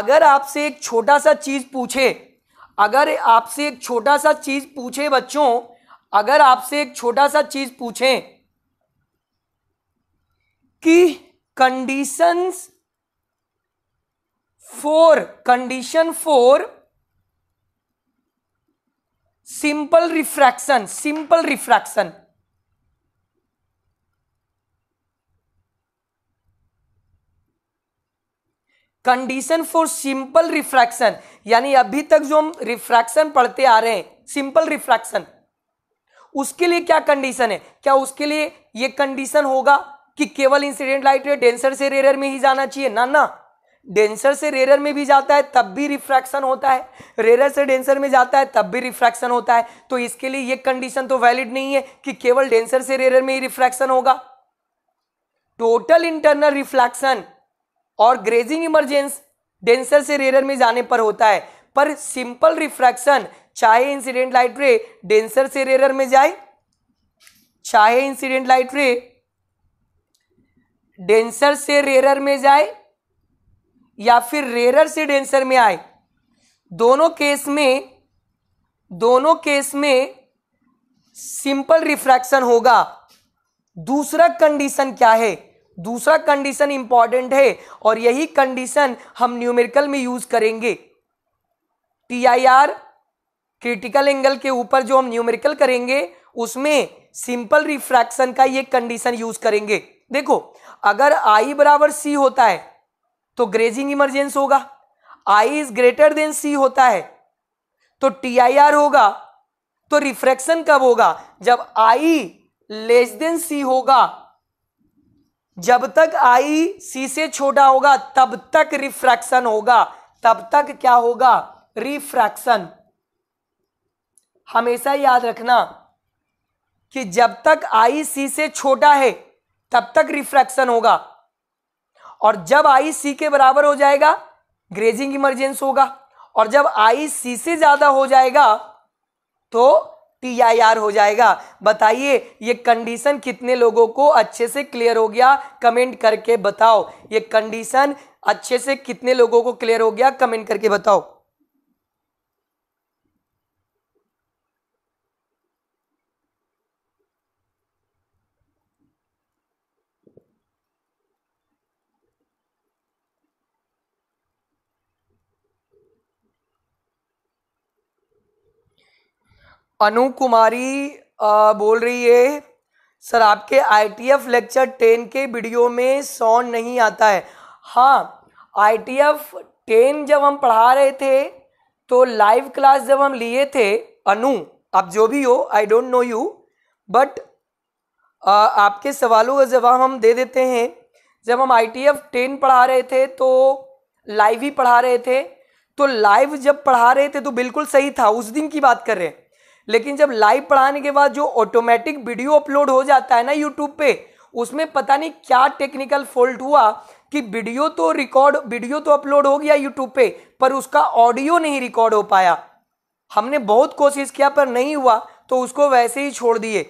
अगर आपसे एक छोटा सा चीज़ पूछे अगर आपसे एक छोटा सा चीज़ पूछे बच्चों अगर आपसे एक छोटा सा चीज पूछें कि conditions for condition for simple refraction simple refraction condition for simple refraction यानी अभी तक जो हम रिफ्रैक्शन पढ़ते आ रहे हैं सिंपल रिफ्रैक्शन उसके लिए क्या कंडीशन है क्या उसके लिए ये कंडीशन होगा कि केवल इंसिडेंट लाइट रे डेंसर से रेरर में ही जाना चाहिए ना ना डेंसर से रेरर में भी जाता है तब भी रिफ्रैक्शन होता है रेरर से डेंसर में जाता है तब भी रिफ्रैक्शन होता है तो इसके लिए ये कंडीशन तो वैलिड नहीं है कि केवल डेंसर से रेरर में ही रिफ्रैक्शन होगा टोटल इंटरनल रिफ्लैक्शन और ग्रेजिंग इमरजेंस डेंसर से रेरर में जाने पर होता है पर सिंपल रिफ्रैक्शन चाहे इंसिडेंट लाइट रे डेंसर से रेरर में जाए चाहे इंसिडेंट लाइट रे डेंसर से रेरर में जाए या फिर रेरर से डेंसर में आए दोनों केस में दोनों केस में सिंपल रिफ्रैक्शन होगा दूसरा कंडीशन क्या है दूसरा कंडीशन इंपॉर्टेंट है और यही कंडीशन हम न्यूमेरिकल में यूज करेंगे T I R critical angle के ऊपर जो हम न्यूमेरिकल करेंगे उसमें सिंपल रिफ्रैक्शन का ये कंडीशन यूज करेंगे देखो अगर आई बराबर सी होता है तो ग्रेजिंग इमरजेंस होगा I is greater than C होता है तो टी आई आर होगा तो रिफ्रैक्शन कब होगा जब आई लेस देन सी होगा जब तक आई सी से छोटा होगा तब तक रिफ्रैक्शन होगा तब तक क्या होगा रिफ्रैक्शन हमेशा याद रखना कि जब तक आई सी से छोटा है तब तक रिफ्रैक्शन होगा और जब आई सी के बराबर हो जाएगा ग्रेजिंग इमरजेंस होगा और जब आई सी से ज़्यादा हो जाएगा तो टी आई आर हो जाएगा बताइए ये कंडीशन कितने लोगों को अच्छे से क्लियर हो गया कमेंट करके बताओ ये कंडीशन अच्छे से कितने लोगों को क्लियर हो गया कमेंट करके बताओ अनु कुमारी आ, बोल रही है सर आपके आईटीएफ लेक्चर टेन के वीडियो में साउंड नहीं आता है हाँ आईटीएफ टेन जब हम पढ़ा रहे थे तो लाइव क्लास जब हम लिए थे अनु आप जो भी हो I don't know you but आपके सवालों का जवाब हम दे देते हैं जब हम आई टी एफ टेन पढ़ा रहे थे तो लाइव ही पढ़ा रहे थे तो लाइव जब पढ़ा रहे थे तो बिल्कुल सही था उस दिन की बात कर रहे हैं लेकिन जब लाइव पढ़ाने के बाद जो ऑटोमेटिक वीडियो अपलोड हो जाता है ना यूट्यूब पे उसमें पता नहीं क्या टेक्निकल फॉल्ट हुआ कि वीडियो तो रिकॉर्ड वीडियो तो अपलोड हो गया यूट्यूब पे पर उसका ऑडियो नहीं रिकॉर्ड हो पाया हमने बहुत कोशिश किया पर नहीं हुआ तो उसको वैसे ही छोड़ दिए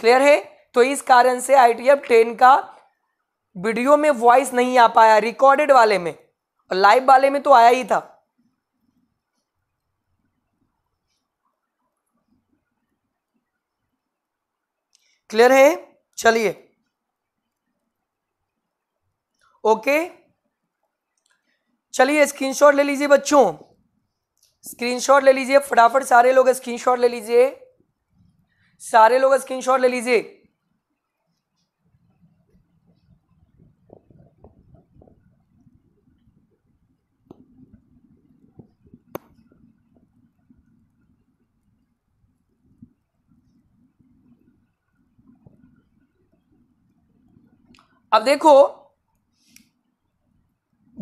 क्लियर है तो इस कारण से आई टी एफ टेन का वीडियो में वॉइस नहीं आ पाया रिकॉर्डेड वाले में और लाइव वाले में तो आया ही था क्लियर है चलिए ओके चलिए स्क्रीनशॉट ले लीजिए बच्चों स्क्रीनशॉट ले लीजिए फटाफट सारे लोग स्क्रीनशॉट ले लीजिए सारे लोग स्क्रीनशॉट ले लीजिए अब देखो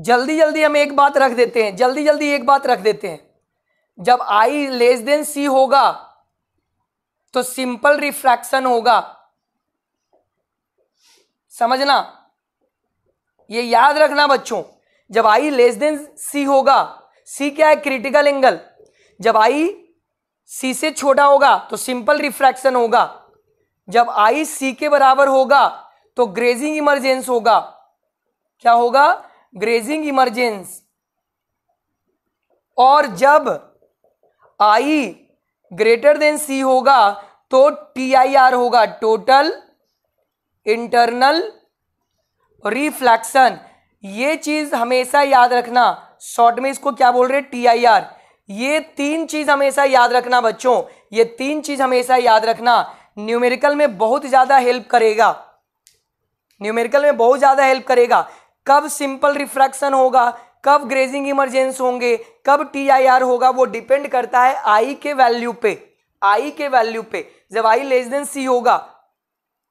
जल्दी जल्दी हम एक बात रख देते हैं जल्दी जल्दी एक बात रख देते हैं जब आई लेस देन सी होगा तो सिंपल रिफ्रैक्शन होगा समझना ये याद रखना बच्चों जब आई लेस देन सी होगा सी क्या है क्रिटिकल एंगल जब आई सी से छोटा होगा तो सिंपल रिफ्रैक्शन होगा जब आई सी के बराबर होगा तो ग्रेजिंग इमरजेंस होगा क्या होगा ग्रेजिंग इमरजेंस और जब आई ग्रेटर देन सी होगा तो टी आई आर होगा टोटल इंटरनल रिफ्लैक्शन ये चीज हमेशा याद रखना शॉर्ट में इसको क्या बोल रहे टी आई आर ये तीन चीज हमेशा याद रखना बच्चों ये तीन चीज हमेशा याद रखना न्यूमेरिकल में बहुत ज्यादा हेल्प करेगा न्यूमेरिकल में बहुत ज़्यादा हेल्प करेगा कब सिंपल रिफ्रैक्शन होगा कब ग्रेजिंग इमरजेंस होंगे कब टी आई आर होगा वो डिपेंड करता है आई के वैल्यू पे आई के वैल्यू पे जब आई लेस देन सी होगा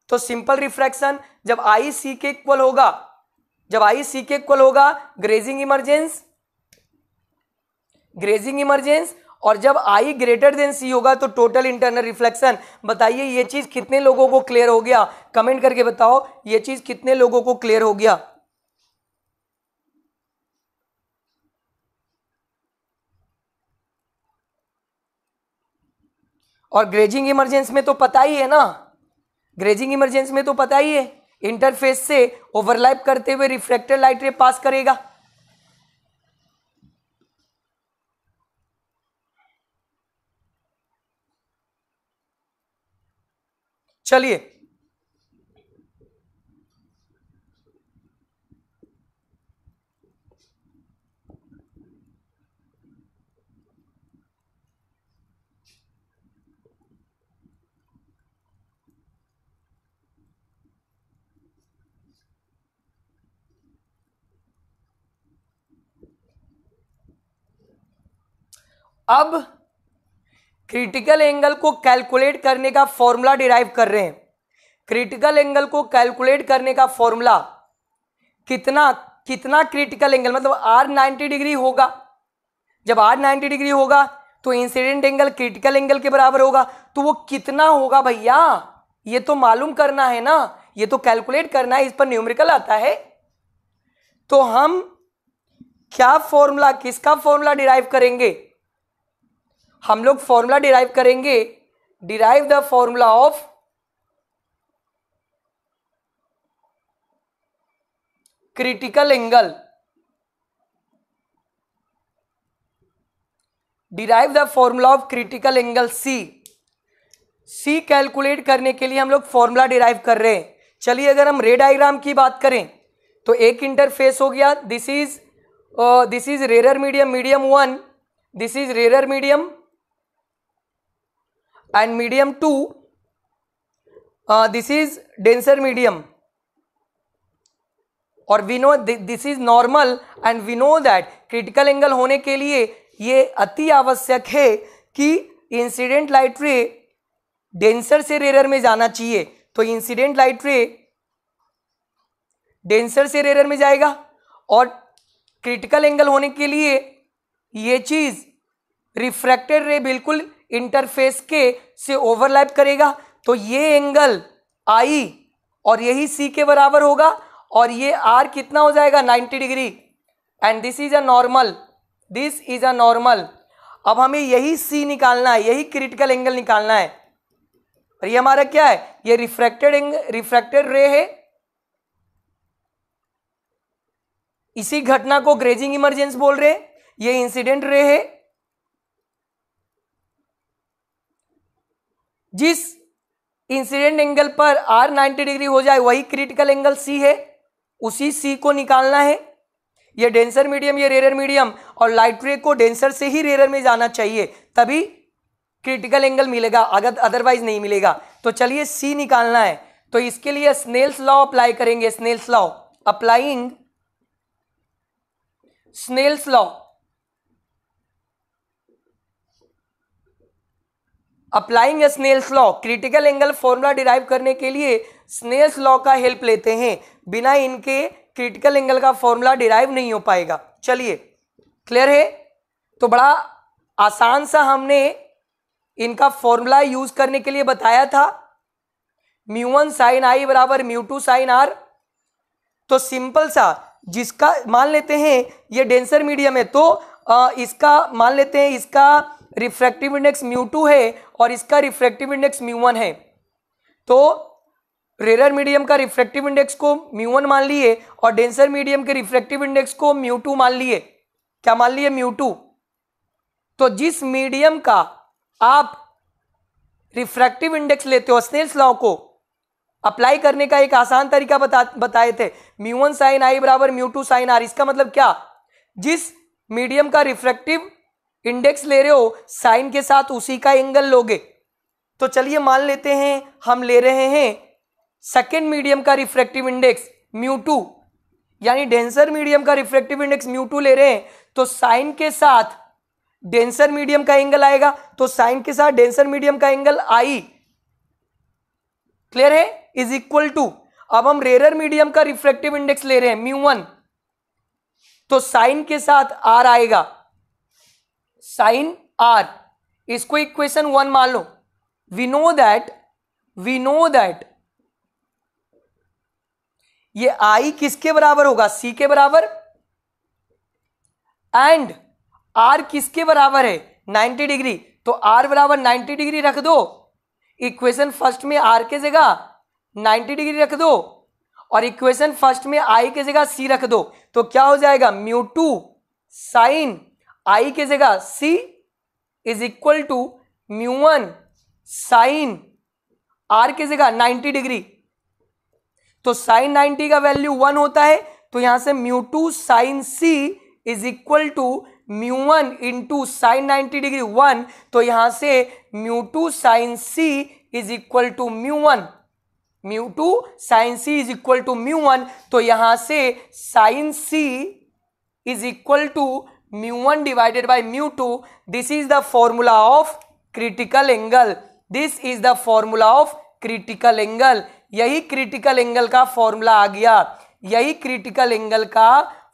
तो सिंपल रिफ्रैक्शन जब आई सी के इक्वल होगा जब आई सी के इक्वल होगा ग्रेजिंग इमरजेंस ग्रेजिंग इमरजेंस और जब आई ग्रेटर देन सी होगा तो टोटल इंटरनल रिफ्लेक्शन बताइए ये चीज़ कितने लोगों को क्लियर हो गया कमेंट करके बताओ ये चीज़ कितने लोगों को क्लियर हो गया और ग्रेजिंग इमरजेंस में तो पता ही है ना ग्रेजिंग इमरजेंस में तो पता ही है इंटरफेस से ओवरलैप करते हुए रिफ्लेक्टेड लाइट रे पास करेगा चलिए अब क्रिटिकल एंगल को कैलकुलेट करने का फॉर्मूला डिराइव कर रहे हैं क्रिटिकल एंगल को कैलकुलेट करने का फॉर्मूला कितना कितना क्रिटिकल एंगल मतलब आर 90 डिग्री होगा जब आर 90 डिग्री होगा तो इंसिडेंट एंगल क्रिटिकल एंगल के बराबर होगा तो वो कितना होगा भैया ये तो मालूम करना है ना ये तो कैलकुलेट करना है इस पर न्यूमेरिकल आता है तो हम क्या फॉर्मूला किसका फॉर्मूला डिराइव करेंगे हम लोग फॉर्मूला डिराइव करेंगे derive the formula of critical angle derive the formula of critical angle C C calculate करने के लिए हम लोग फॉर्मूला डिराइव कर रहे हैं चलिए अगर हम रे डायग्राम की बात करें तो एक इंटरफेस हो गया this is this is rarer medium medium one this is rarer medium and medium 2 uh, this is denser medium और we know this is normal and we know that critical angle होने के लिए ये अति आवश्यक है कि इंसिडेंट लाइट रे डेंसर से रेरर में जाना चाहिए तो इंसिडेंट लाइट रे डेंसर से रेरर में जाएगा और क्रिटिकल एंगल होने के लिए ये चीज़ रिफ्रैक्टेड रे बिल्कुल इंटरफेस के से ओवरलैप करेगा तो ये एंगल आई और यही सी के बराबर होगा और ये आर कितना हो जाएगा 90 degree and this is a normal this is a normal अब हमें यही सी निकालना है यही क्रिटिकल एंगल निकालना है और ये हमारा क्या है ये रिफ्रैक्टेड एंगल रिफ्रैक्टेड रे है इसी घटना को ग्रेजिंग इमरजेंस बोल रहे हैं ये इंसिडेंट रे है जिस इंसिडेंट एंगल पर आर 90 डिग्री हो जाए वही क्रिटिकल एंगल सी है उसी सी को निकालना है ये डेंसर मीडियम ये रेरर मीडियम और लाइट रे को डेंसर से ही रेरर में जाना चाहिए तभी क्रिटिकल एंगल मिलेगा अगर अदरवाइज नहीं मिलेगा तो चलिए सी निकालना है तो इसके लिए स्नेल्स लॉ अप्लाई करेंगे Snell's law applying Snell's law applying Snell's law critical angle formula derive करने के लिए स्नेल्स लॉ का हेल्प लेते हैं बिना इनके क्रिटिकल एंगल का फॉर्मूला डिराइव नहीं हो पाएगा चलिए क्लियर है तो बड़ा आसान सा हमने इनका फॉर्मूला यूज करने के लिए बताया था म्यू वन साइन आई बराबर म्यू टू साइन आर तो सिंपल सा जिसका मान लेते हैं ये डेंसर मीडियम है तो आ, इसका मान लेते हैं इसका रिफ्रैक्टिव इंडेक्स म्यू टू है और इसका रिफ्रैक्टिव इंडेक्स म्यू वन है तो रेरर मीडियम का रिफ्रैक्टिव इंडेक्स को म्यू वन मान लिए और डेंसर मीडियम के रिफ्रैक्टिव इंडेक्स को म्यू टू मान लिए क्या मान लिए म्यू टू तो जिस मीडियम का आप रिफ्रैक्टिव इंडेक्स लेते हो स्नेल्स लॉ को अप्लाई करने का एक आसान तरीका बता बताए थे म्यू वन साइन आई बराबर म्यू टू साइन आर इसका मतलब क्या जिस मीडियम का रिफ्रैक्टिव इंडेक्स ले रहे हो साइन के साथ उसी का एंगल लोगे तो चलिए मान लेते हैं हम ले रहे हैं सेकेंड मीडियम का रिफ्रैक्टिव इंडेक्स म्यू टू यानी डेंसर मीडियम का रिफ्रैक्टिव इंडेक्स म्यू टू ले रहे हैं तो साइन के साथ डेंसर मीडियम का एंगल आएगा तो साइन के साथ डेंसर मीडियम का एंगल आई क्लियर है इज इक्वल टू अब हम रेरर मीडियम का रिफ्रैक्टिव इंडेक्स ले रहे हैं म्यू वन तो साइन के साथ आर आएगा साइन आर इसको इक्वेशन वन मान लो we know that we know that ये आई किसके बराबर होगा सी के बराबर एंड आर किसके बराबर है 90 डिग्री तो आर बराबर 90 डिग्री रख दो इक्वेशन फर्स्ट में आर के जगह 90 डिग्री रख दो और इक्वेशन फर्स्ट में आई के जगह सी रख दो तो क्या हो जाएगा म्यू टू साइन आई की जगह C is equal to mu one sine R की जगह 90 डिग्री तो साइन 90 का वैल्यू वन होता है तो यहां से mu two sine C is equal to mu one into sine ninety degree one तो यहां से mu two sine C is equal to mu one mu two sine C is equal to mu one तो यहां से sine C is equal to mu one divided by mu two this is the formula of critical angle this is the formula of critical angle यही critical angle का formula आ गया यही critical angle का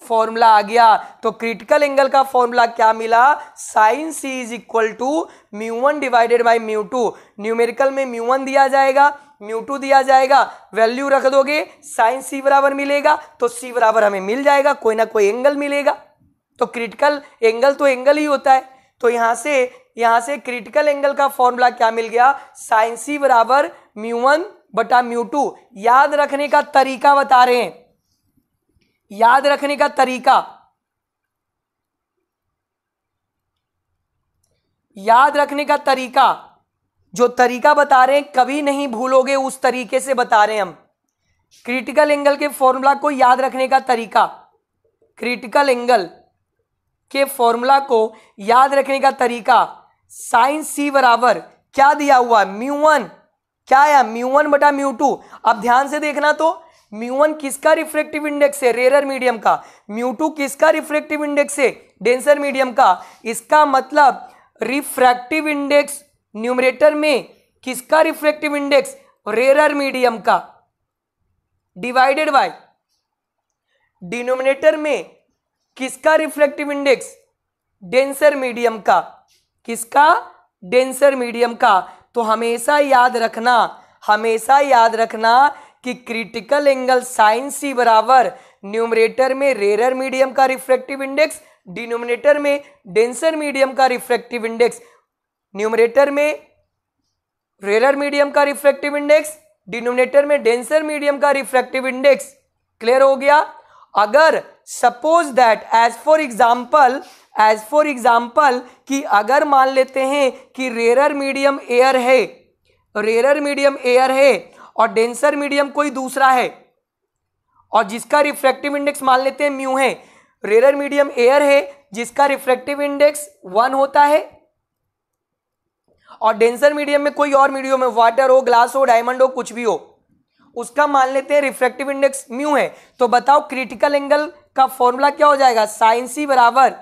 formula आ गया तो critical angle का फॉर्मूला क्या मिला sine C is equal to mu one divided by mu two numerical में म्यू वन दिया जाएगा म्यू टू दिया जाएगा वैल्यू रख दोगे साइन सी बराबर मिलेगा तो सी बराबर हमें मिल जाएगा कोई ना कोई एंगल मिलेगा तो क्रिटिकल एंगल तो एंगल ही होता है तो यहाँ से यहाँ से क्रिटिकल एंगल का फॉर्मूला क्या मिल गया साइन सी बराबर म्यू वन बटा म्यू टू याद रखने का तरीका बता रहे हैं याद रखने का तरीका याद रखने का तरीका जो तरीका बता रहे हैं कभी नहीं भूलोगे उस तरीके से बता रहे हैं हम क्रिटिकल एंगल के फॉर्मूला को याद रखने का तरीका क्रिटिकल एंगल के फॉर्मूला को याद रखने का तरीका साइन सी बराबर क्या दिया हुआ म्यू वन क्या आया म्यू वन बटा म्यू टू अब ध्यान से देखना तो म्यू वन किसका रिफ्लेक्टिव इंडेक्स है रेरर मीडियम का म्यू टू किसका रिफ्लेक्टिव इंडेक्स है डेंसर मीडियम का इसका मतलब रिफ्रैक्टिव इंडेक्स न्यूमरेटर में किसका रिफ्लेक्टिव इंडेक्स रेरर मीडियम का डिवाइडेड बाय डिनोमिनेटर में किसका रिफ्लेक्टिव इंडेक्स डेंसर मीडियम का किसका डेंसर मीडियम का तो हमेशा याद रखना हमेशा याद रखना कि क्रिटिकल एंगल साइन सी बराबर न्यूमरेटर में रेरर मीडियम का रिफ्लेक्टिव इंडेक्स डिनोमिनेटर में डेंसर मीडियम का रिफ्लेक्टिव इंडेक्स न्यूमरेटर में रेरर मीडियम का रिफ्लेक्टिव इंडेक्स डिनोमिनेटर में डेंसर मीडियम का रिफ्लेक्टिव इंडेक्स क्लियर हो गया अगर suppose that as for example as for example कि अगर मान लेते हैं कि रेरर मीडियम एयर है रेरर मीडियम एयर है और डेंसर मीडियम कोई दूसरा है और जिसका रिफ्रैक्टिव इंडेक्स मान लेते हैं म्यू है रेरर मीडियम एयर है जिसका रिफ्रैक्टिव इंडेक्स वन होता है और डेंसर मीडियम में कोई और मीडियम है वाटर हो ग्लास हो डायमंड हो कुछ भी हो उसका मान लेते हैं रिफ्रैक्टिव इंडेक्स म्यू है तो बताओ क्रिटिकल एंगल का फॉर्मूला क्या हो जाएगा साइन सी बराबर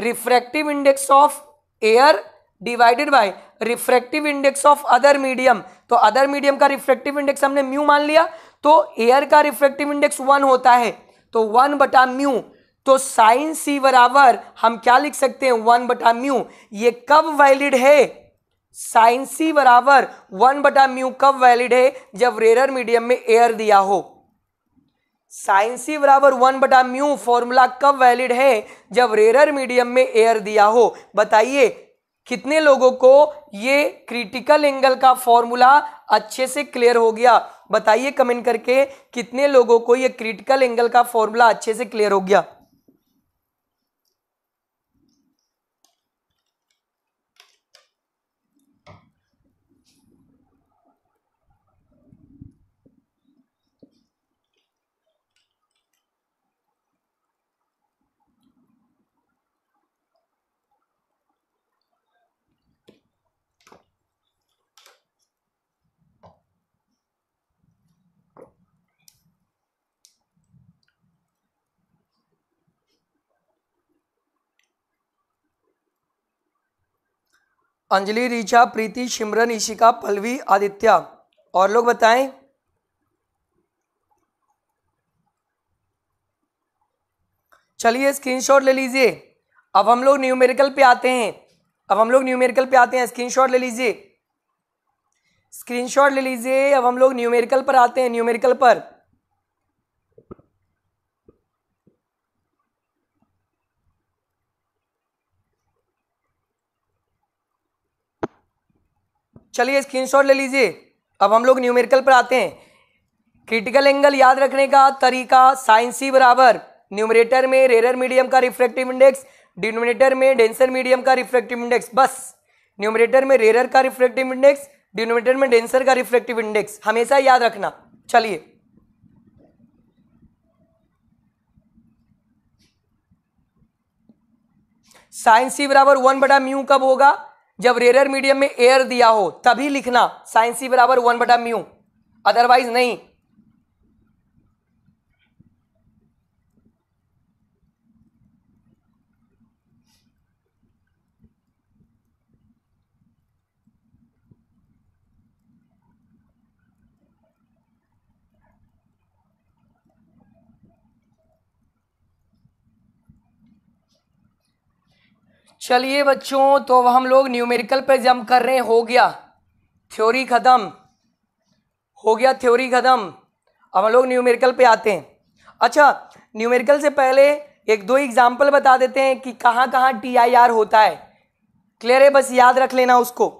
refractive index of air divided by refractive index of other medium तो अदर मीडियम का रिफ्रैक्टिव इंडेक्स हमने म्यू मान लिया तो एयर का रिफ्रैक्टिव इंडेक्स वन होता है तो वन बटा म्यू तो साइन सी बराबर हम क्या लिख सकते हैं वन बटा म्यू ये कब वैलिड है साइन सी बराबर वन बटा म्यू कब वैलिड है जब रेयर मीडियम में एयर दिया हो साइन सी बराबर वन बटा म्यू फॉर्मूला कब वैलिड है जब रेरर मीडियम में एयर दिया हो बताइए कितने लोगों को ये क्रिटिकल एंगल का फॉर्मूला अच्छे से क्लियर हो गया बताइए कमेंट करके कितने लोगों को ये क्रिटिकल एंगल का फॉर्मूला अच्छे से क्लियर हो गया अंजलि रिचा प्रीति सिमरन ईशिका पल्वी आदित्य और लोग बताएं चलिए स्क्रीनशॉट ले लीजिए अब हम लोग न्यूमेरिकल पे आते हैं अब हम लोग न्यूमेरिकल पे आते हैं स्क्रीनशॉट ले लीजिए स्क्रीनशॉट ले लीजिए अब हम लोग न्यूमेरिकल पर आते हैं न्यूमेरिकल पर चलिए स्क्रीनशॉट ले लीजिए अब हम लोग न्यूमेरिकल पर आते हैं क्रिटिकल एंगल याद रखने का तरीका साइंसी बराबर न्यूमरेटर में रेरर मीडियम का रिफ्लेक्टिव इंडेक्स डिनोमिनेटर में डेंसर मीडियम का रिफ्लेक्टिव इंडेक्स बस न्यूमरेटर में रेरर का रिफ्लेक्टिव इंडेक्स डिनोमिनेटर में डेंसर का रिफ्लेक्टिव इंडेक्स हमेशा याद रखना चलिए साइंसी सी बराबर वन बटा म्यू कब होगा जब रेरर मीडियम में एयर दिया हो तभी लिखना साइंस सी बराबर वन बटा म्यू अदरवाइज नहीं चलिए बच्चों तो अब हम लोग न्यूमेरिकल पे जम कर रहे हैं हो गया थ्योरी ख़त्म हो गया थ्योरी ख़त्म अब हम लोग न्यूमेरिकल पे आते हैं अच्छा न्यूमेरिकल से पहले एक दो एग्जाम्पल बता देते हैं कि कहाँ कहाँ टी आई आर होता है क्लियर है बस याद रख लेना उसको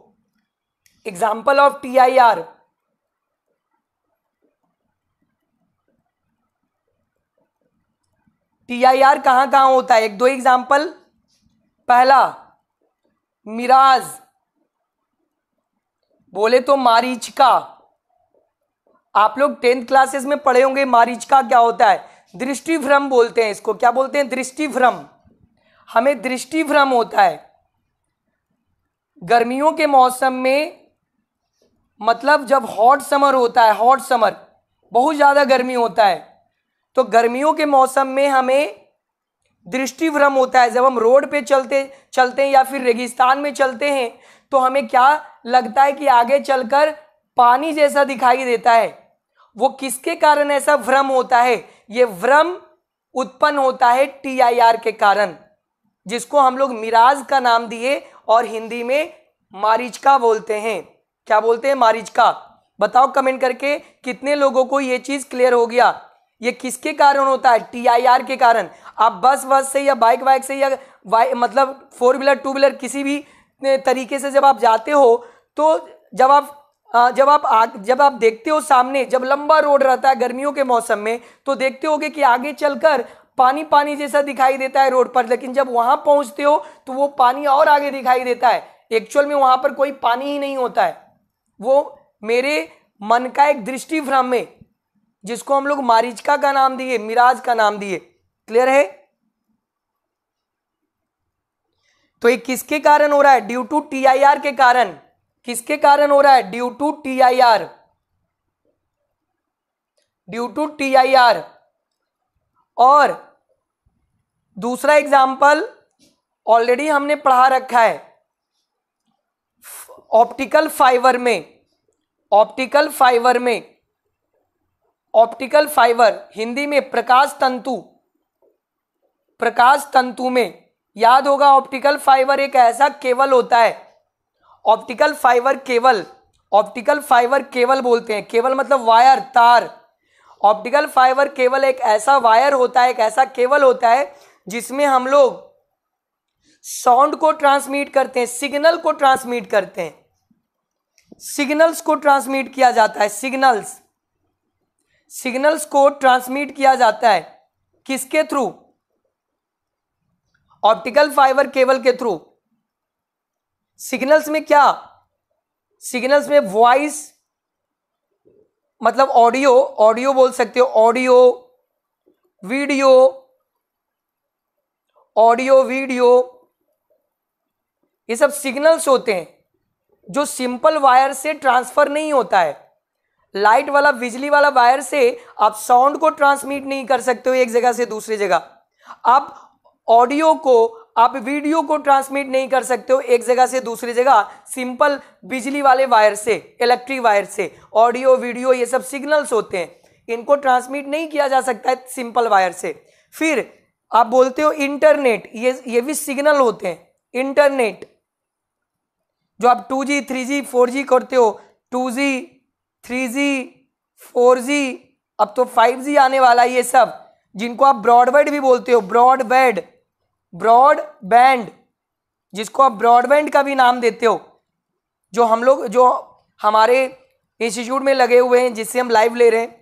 example of T I R T I R कहाँ कहाँ होता है एक दो एग्जाम्पल पहला मिराज बोले तो मारीचिका आप लोग टेंथ क्लासेस में पढ़े होंगे मारीचिका क्या होता है दृष्टिभ्रम बोलते हैं इसको क्या बोलते हैं दृष्टिभ्रम हमें दृष्टिभ्रम होता है गर्मियों के मौसम में मतलब जब हॉट समर होता है हॉट समर बहुत ज़्यादा गर्मी होता है तो गर्मियों के मौसम में हमें दृष्टि भ्रम होता है जब हम रोड पे चलते चलते हैं या फिर रेगिस्तान में चलते हैं तो हमें क्या लगता है कि आगे चलकर पानी जैसा दिखाई देता है वो किसके कारण ऐसा भ्रम होता है ये भ्रम उत्पन्न होता है आर के कारण जिसको हम लोग मिराज का नाम दिए और हिंदी में मारिचका बोलते हैं क्या बोलते हैं मारिचका बताओ कमेंट करके कितने लोगों को ये चीज़ क्लियर हो गया ये किसके कारण होता है टी आई आर के कारण आप बस बस से या बाइक वाइक से या मतलब फोर व्हीलर टू व्हीलर किसी भी तरीके से जब आप जाते हो तो जब आप जब आप आग जब आप देखते हो सामने जब लंबा रोड रहता है गर्मियों के मौसम में तो देखते होगे कि आगे चलकर पानी पानी जैसा दिखाई देता है रोड पर लेकिन जब वहाँ पहुँचते हो तो वो पानी और आगे दिखाई देता है एक्चुअल में वहाँ पर कोई पानी ही नहीं होता है वो मेरे मन का एक दृष्टि भ्रम है जिसको हम लोग मारिचका का नाम दिए मिराज का नाम दिए क्लियर है तो ये किसके कारण हो रहा है ड्यू टू टीआईआर के कारण किसके कारण हो रहा है due to TIR due to TIR और दूसरा एग्जाम्पल ऑलरेडी हमने पढ़ा रखा है ऑप्टिकल फाइबर में ऑप्टिकल फाइबर में ऑप्टिकल फाइबर हिंदी में प्रकाश तंतु प्रकाश तंतु में याद होगा ऑप्टिकल फाइबर एक ऐसा केवल होता है ऑप्टिकल फाइबर केवल ऑप्टिकल फाइबर केवल बोलते हैं केवल मतलब वायर तार ऑप्टिकल फाइबर केवल एक ऐसा वायर होता है एक ऐसा केवल होता है जिसमें हम लोग साउंड को ट्रांसमिट करते हैं सिग्नल को ट्रांसमिट करते हैं सिग्नल्स को ट्रांसमिट किया जाता है सिग्नल्स सिग्नल्स को ट्रांसमिट किया जाता है किसके थ्रू ऑप्टिकल फाइबर केबल के थ्रू सिग्नल्स में क्या सिग्नल्स में वॉइस मतलब ऑडियो ऑडियो बोल सकते हो ऑडियो वीडियो ऑडियो वीडियो ये सब सिग्नल्स होते हैं जो सिंपल वायर से ट्रांसफर नहीं होता है लाइट वाला बिजली वाला वायर से आप साउंड को ट्रांसमिट नहीं कर सकते हो एक जगह से दूसरी जगह आप ऑडियो को आप वीडियो को ट्रांसमिट नहीं कर सकते हो एक जगह से दूसरी जगह सिंपल बिजली वाले वायर से इलेक्ट्रिक वायर से ऑडियो वीडियो ये सब सिग्नल्स होते हैं इनको ट्रांसमिट नहीं किया जा सकता है सिंपल वायर से फिर आप बोलते हो इंटरनेट ये ये भी सिग्नल होते हैं इंटरनेट जो आप two G three G four G करते हो two G three G four G अब तो फाइव जी आने वाला ये सब जिनको आप ब्रॉडबैंड भी बोलते हो ब्रॉडबैंड ब्रॉडबैंड जिसको आप ब्रॉडबैंड का भी नाम देते हो जो हम लोग जो हमारे इंस्टीट्यूट में लगे हुए हैं जिससे हम लाइव ले रहे हैं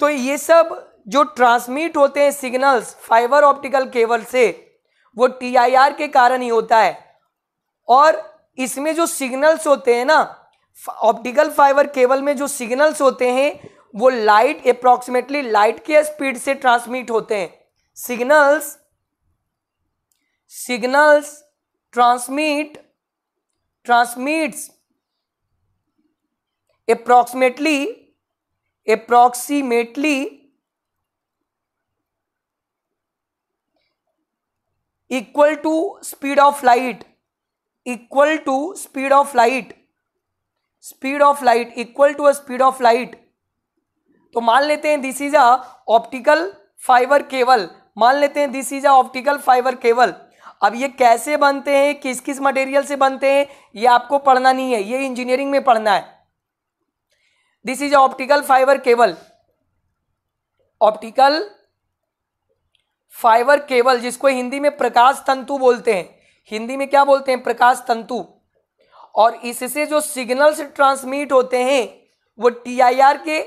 तो ये सब जो ट्रांसमिट होते हैं सिग्नल्स फाइबर ऑप्टिकल केबल से वो टीआईआर के कारण ही होता है और इसमें जो सिग्नल्स होते हैं ना ऑप्टिकल फाइबर केबल में जो सिग्नल्स होते हैं वो लाइट अप्रोक्सीमेटली लाइट के स्पीड से ट्रांसमिट होते हैं signals signals transmit transmits approximately approximately equal to speed of light equal to speed of light speed of light equal to a speed of light तो मान लेते हैं this is a optical fibre cable मान लेते हैं this is a optical fibre cable अब ये कैसे बनते हैं किस किस मटेरियल से बनते हैं ये आपको पढ़ना नहीं है ये इंजीनियरिंग में पढ़ना है this is optical fibre cable optical fibre cable जिसको हिंदी में प्रकाश तंतु बोलते हैं हिंदी में क्या बोलते हैं प्रकाश तंतु और इससे जो सिग्नल्स ट्रांसमिट होते हैं वो टी के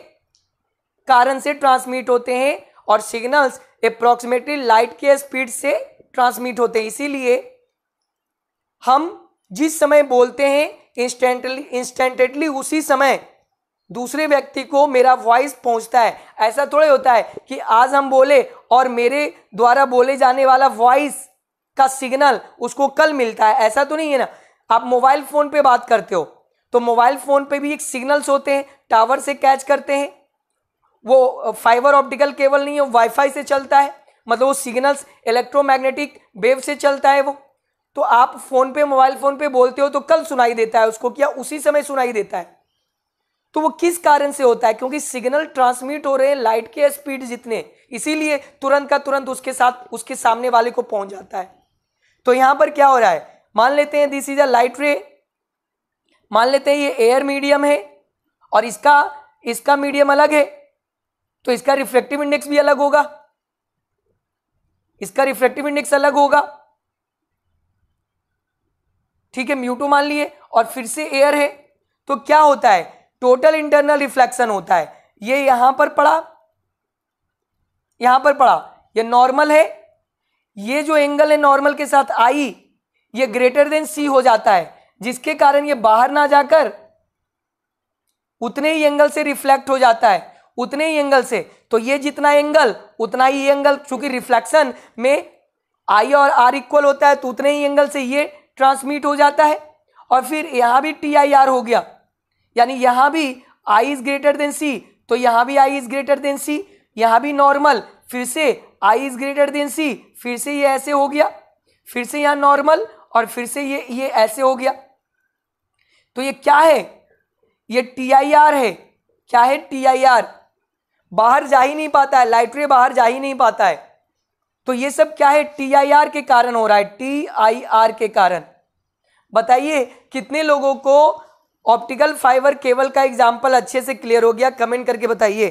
कारण से ट्रांसमिट होते हैं और सिग्नल्स अप्रोक्सीमेटली लाइट के स्पीड से ट्रांसमिट होते हैं इसीलिए हम जिस समय बोलते हैं इंस्टेंटली इंस्टेंटेडली उसी समय दूसरे व्यक्ति को मेरा वॉइस पहुंचता है ऐसा थोड़े होता है कि आज हम बोले और मेरे द्वारा बोले जाने वाला वॉइस का सिग्नल उसको कल मिलता है ऐसा तो नहीं है ना आप मोबाइल फ़ोन पे बात करते हो तो मोबाइल फ़ोन पे भी एक सिग्नल्स होते हैं टावर से कैच करते हैं वो फाइबर ऑप्टिकल केबल नहीं है वाईफाई से चलता है मतलब वो सिग्नल्स इलेक्ट्रोमैग्नेटिक वेव से चलता है वो तो आप फोन पे मोबाइल फोन पे बोलते हो तो कल सुनाई देता है उसको क्या उसी समय सुनाई देता है तो वो किस कारण से होता है क्योंकि सिग्नल ट्रांसमिट हो रहे हैं लाइट के स्पीड जितने इसीलिए तुरंत का तुरंत उसके साथ उसके सामने वाले को पहुंच जाता है तो यहां पर क्या हो रहा है मान लेते हैं दिस इज अ लाइट रे मान लेते हैं ये एयर मीडियम है और इसका इसका मीडियम अलग है तो इसका रिफ्लेक्टिव इंडेक्स भी अलग होगा इसका रिफ्लेक्टिव इंडेक्स अलग होगा ठीक है म्यूटो मान लिए और फिर से एयर है तो क्या होता है टोटल इंटरनल रिफ्लेक्शन होता है ये यहां पर पड़ा यहां पर पड़ा ये नॉर्मल है ये जो एंगल है नॉर्मल के साथ आई ये ग्रेटर देन सी हो जाता है जिसके कारण ये बाहर ना जाकर उतने ही एंगल से रिफ्लेक्ट हो जाता है उतने ही एंगल से तो ये जितना एंगल उतना ही एंगल चूंकि रिफ्लेक्शन में आई और आर इक्वल होता है तो उतने ही एंगल से ये ट्रांसमिट हो जाता है और फिर यहां भी टी आई आर हो गया यानी यहां भी I is greater than C तो यहां भी I is greater than C यहां भी नॉर्मल फिर से I is greater than C फिर से ये ऐसे हो गया फिर से यहां नॉर्मल और फिर से ये ये ऐसे हो गया तो ये क्या है ये टी आई आर है क्या है टी आई आर बाहर जा ही नहीं पाता है लाइट्रे बाहर जा ही नहीं पाता है तो ये सब क्या है टी आई आर के कारण हो रहा है टी आई आर के कारण बताइए कितने लोगों को ऑप्टिकल फाइबर केबल का एग्जाम्पल अच्छे से क्लियर हो गया कमेंट करके बताइए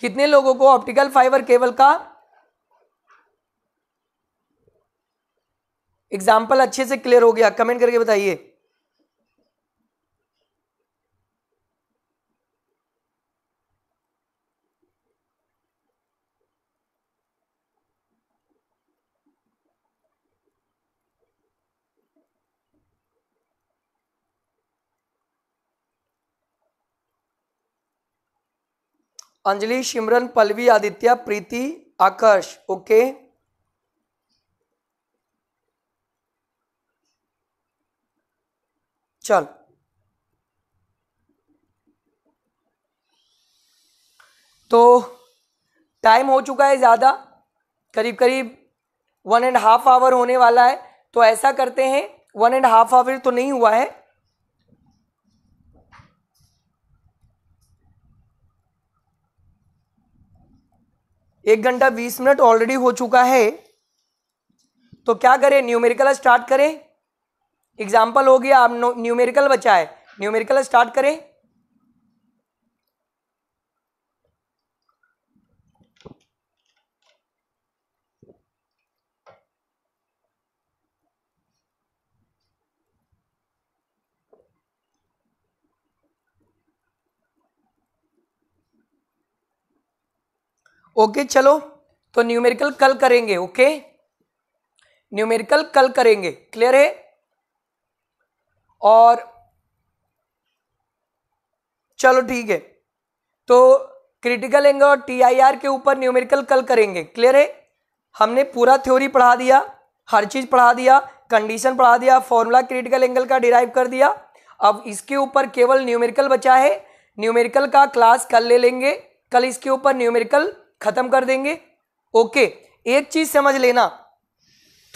कितने लोगों को ऑप्टिकल फाइबर केबल का एग्जाम्पल अच्छे से क्लियर हो गया कमेंट करके बताइए अंजलि सिमरन पल्वी आदित्य प्रीति आकर्ष ओके okay. चल तो टाइम हो चुका है ज़्यादा करीब करीब वन एंड हाफ आवर होने वाला है तो ऐसा करते हैं वन एंड हाफ आवर तो नहीं हुआ है एक घंटा बीस मिनट ऑलरेडी हो चुका है तो क्या करें न्यूमेरिकल स्टार्ट करें एग्जाम्पल हो गया आप न्यूमेरिकल बचा है न्यूमेरिकल स्टार्ट करें ओके okay, चलो तो न्यूमेरिकल कल करेंगे ओके okay? न्यूमेरिकल कल करेंगे क्लियर है और चलो ठीक है तो क्रिटिकल एंगल और टीआईआर के ऊपर न्यूमेरिकल कल करेंगे क्लियर है हमने पूरा थ्योरी पढ़ा दिया हर चीज़ पढ़ा दिया कंडीशन पढ़ा दिया फॉर्मूला क्रिटिकल एंगल का डिराइव कर दिया अब इसके ऊपर केवल न्यूमेरिकल बचा है न्यूमेरिकल का क्लास कल ले लेंगे कल इसके ऊपर न्यूमेरिकल ख़त्म कर देंगे ओके एक चीज़ समझ लेना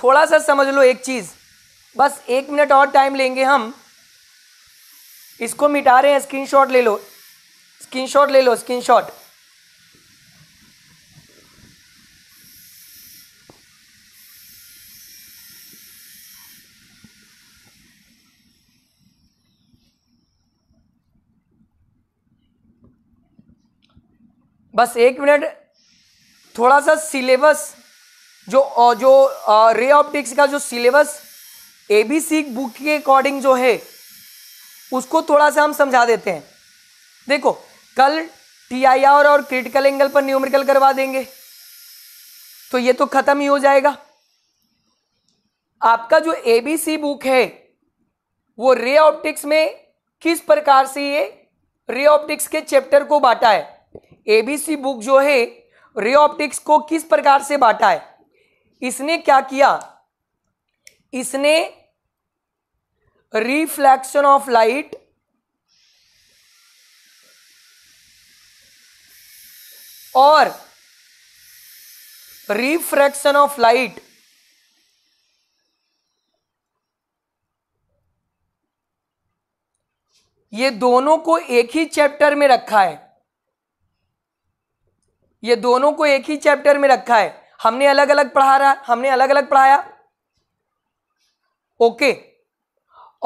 थोड़ा सा समझ लो एक चीज़ बस एक मिनट और टाइम लेंगे हम इसको मिटा रहे हैं स्क्रीनशॉट ले लो स्क्रीनशॉट ले लो स्क्रीनशॉट बस एक मिनट थोड़ा सा सिलेबस जो जो रे ऑप्टिक्स का जो syllabus A B C book के अकॉर्डिंग जो है उसको थोड़ा सा हम समझा देते हैं देखो कल टी आई आर और क्रिटिकल एंगल पर न्यूमेरिकल करवा देंगे तो ये तो ख़त्म ही हो जाएगा आपका जो ए बी सी बुक है वो रे ऑप्टिक्स में किस प्रकार से ये रे ऑप्टिक्स के चैप्टर को बांटा है ए बी सी बुक जो है रे ऑप्टिक्स को किस प्रकार से बांटा है इसने क्या किया इसने रिफ्लैक्शन ऑफ लाइट और रिफ्रैक्शन ऑफ लाइट ये दोनों को एक ही चैप्टर में रखा है ये दोनों को एक ही चैप्टर में रखा है हमने अलग अलग पढ़ा रहा हमने अलग अलग पढ़ाया ओके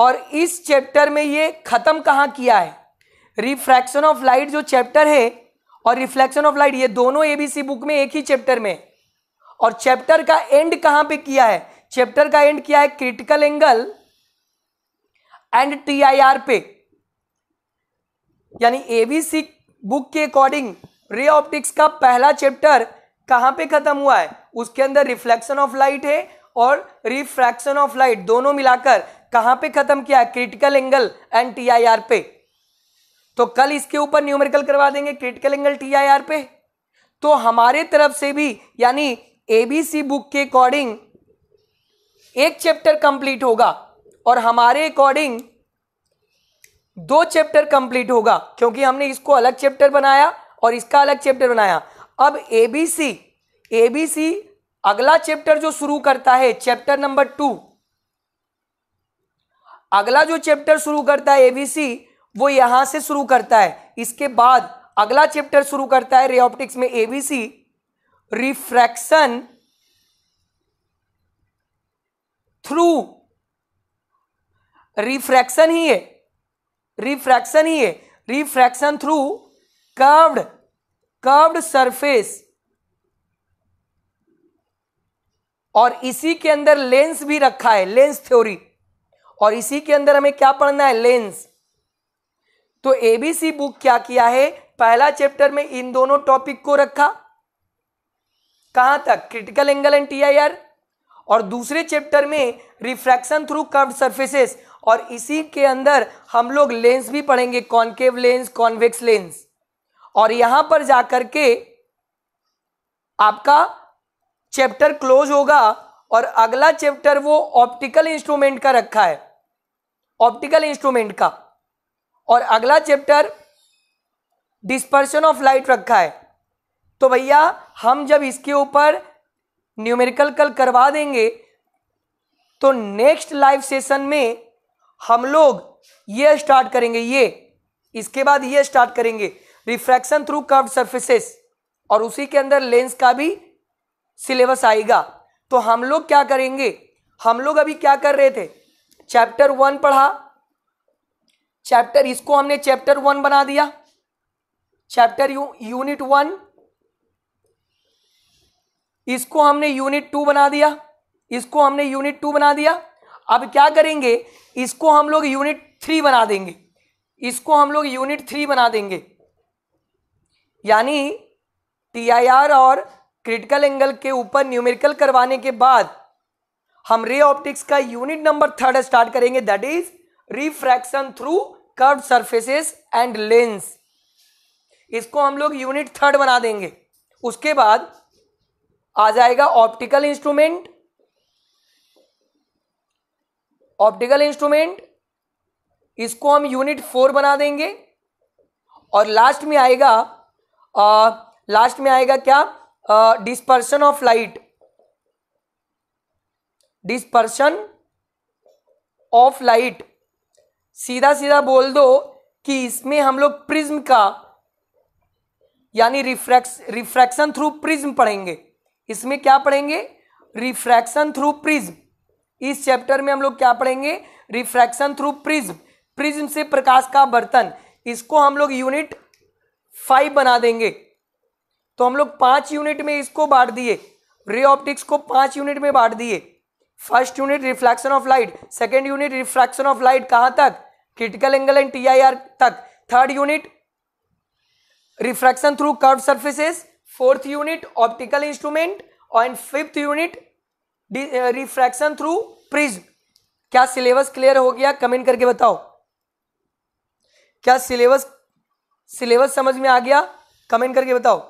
और इस चैप्टर में ये ख़त्म कहाँ किया है रिफ्रैक्शन ऑफ लाइट जो चैप्टर है और रिफ्लेक्शन ऑफ लाइट ये दोनों एबीसी बुक में एक ही चैप्टर में और चैप्टर का एंड कहां पे किया है चैप्टर का एंड किया है क्रिटिकल एंगल एंड टीआईआर पे यानी एबीसी बुक के अकॉर्डिंग रे ऑप्टिक्स का पहला चैप्टर कहां पे खत्म हुआ है उसके अंदर रिफ्लेक्शन ऑफ लाइट है और रिफ्रैक्शन ऑफ लाइट दोनों मिलाकर कहां पे खत्म किया क्रिटिकल एंगल एंड आर पे तो कल इसके ऊपर न्यूमेरिकल करवा देंगे critical angle T I R पे तो हमारे तरफ से भी यानी एबीसी बुक के अकॉर्डिंग एक चैप्टर कंप्लीट होगा और हमारे अकॉर्डिंग दो चैप्टर कंप्लीट होगा क्योंकि हमने इसको अलग चैप्टर बनाया और इसका अलग चैप्टर बनाया अब एबीसी एबीसी अगला चैप्टर जो शुरू करता है चैप्टर नंबर टू अगला जो चैप्टर शुरू करता है एबीसी वो यहां से शुरू करता है इसके बाद अगला चैप्टर शुरू करता है रेऑप्टिक्स में एबीसी रिफ्रैक्शन थ्रू रिफ्रैक्शन ही है रिफ्रैक्शन ही है refraction through curved curved surface और इसी के अंदर लेंस भी रखा है लेंस थ्योरी और इसी के अंदर हमें क्या पढ़ना है लेंस तो एबीसी बुक क्या किया है पहला चैप्टर में इन दोनों टॉपिक को रखा कहां तक क्रिटिकल एंगल एंड टीआईआर और दूसरे चैप्टर में रिफ्रैक्शन थ्रू कर्व्ड सर्फेसेस और इसी के अंदर हम लोग लेंस भी पढ़ेंगे कॉन्केव लेंस कॉन्वेक्स लेंस और यहां पर जाकर के आपका चैप्टर क्लोज होगा और अगला चैप्टर वो ऑप्टिकल इंस्ट्रूमेंट का रखा है ऑप्टिकल इंस्ट्रूमेंट का और अगला चैप्टर डिस्पर्शन ऑफ लाइट रखा है तो भैया हम जब इसके ऊपर न्यूमेरिकल कल करवा देंगे तो नेक्स्ट लाइव सेशन में हम लोग ये स्टार्ट करेंगे ये इसके बाद ये स्टार्ट करेंगे रिफ्रैक्शन थ्रू कर्व सर्फेसेस और उसी के अंदर लेंस का भी सिलेबस आएगा तो हम लोग क्या करेंगे हम लोग अभी क्या कर रहे थे चैप्टर वन पढ़ा चैप्टर इसको हमने चैप्टर वन बना दिया चैप्टर यू, यूनिट वन इसको हमने यूनिट टू बना दिया इसको हमने यूनिट टू बना दिया अब क्या करेंगे इसको हम लोग यूनिट थ्री बना देंगे इसको हम लोग यूनिट थ्री बना देंगे यानी टी आई आर और क्रिटिकल एंगल के ऊपर न्यूमेरिकल करवाने के बाद हम रे ऑप्टिक्स का यूनिट नंबर थर्ड स्टार्ट करेंगे that is refraction through curve surfaces and lens इसको हम लोग यूनिट थर्ड बना देंगे उसके बाद आ जाएगा ऑप्टिकल इंस्ट्रूमेंट ऑप्टिकल इंस्ट्रूमेंट इसको हम यूनिट फोर बना देंगे और लास्ट में आएगा आ, लास्ट में आएगा क्या dispersion of light dispersion of light सीधा सीधा बोल दो कि इसमें हम लोग प्रिज्म का यानी रिफ्रैक्स रिफ्रैक्शन थ्रू प्रिज्म पढ़ेंगे इसमें क्या पढ़ेंगे रिफ्रैक्शन थ्रू प्रिज्म इस चैप्टर में हम लोग क्या पढ़ेंगे रिफ्रैक्शन थ्रू प्रिज्म प्रिज्म से प्रकाश का बर्तन इसको हम लोग यूनिट फाइव बना देंगे तो हम लोग पांच यूनिट में इसको बांट दिए रे ऑप्टिक्स को पांच यूनिट में बांट दिए first unit reflection of light second unit refraction of light कहां तक क्रिटिकल एंगल एंड टी तक third unit refraction through curve surfaces fourth unit optical instrument और fifth unit refraction through prism क्या सिलेबस क्लियर हो गया comment करके बताओ क्या सिलेबस सिलेबस समझ में आ गया कमेंट करके बताओ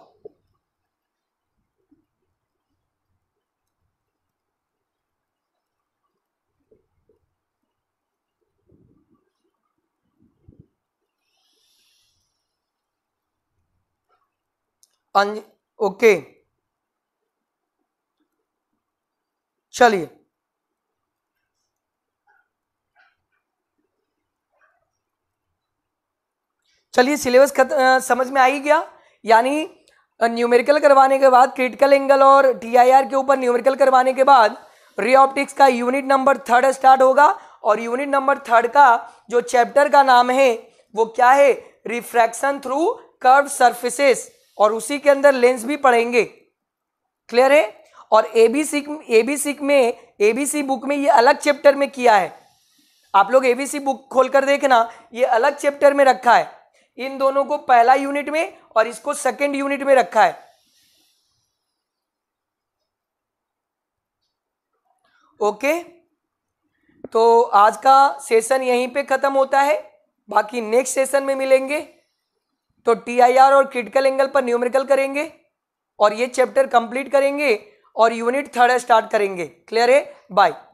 ओके चलिए चलिए सिलेबस समझ में आ ही गया यानी न्यूमेरिकल करवाने के बाद क्रिटिकल एंगल और टीआईआर के ऊपर न्यूमेरिकल करवाने के बाद रे ऑप्टिक्स का यूनिट नंबर थर्ड स्टार्ट होगा और यूनिट नंबर थर्ड का जो चैप्टर का नाम है वो क्या है रिफ्रैक्शन थ्रू कर्व सर्फिसेस और उसी के अंदर लेंस भी पढ़ेंगे क्लियर है और एबीसी एबीसी में एबीसी बुक में ये अलग चैप्टर में किया है आप लोग एबीसी बुक खोलकर देखना ये अलग चैप्टर में रखा है इन दोनों को पहला यूनिट में और इसको सेकेंड यूनिट में रखा है ओके तो आज का सेशन यहीं पे खत्म होता है बाकी नेक्स्ट सेशन में मिलेंगे तो टीआईआर और क्रिटिकल एंगल पर न्यूमेरिकल करेंगे और ये चैप्टर कंप्लीट करेंगे और यूनिट थर्ड स्टार्ट करेंगे क्लियर है बाय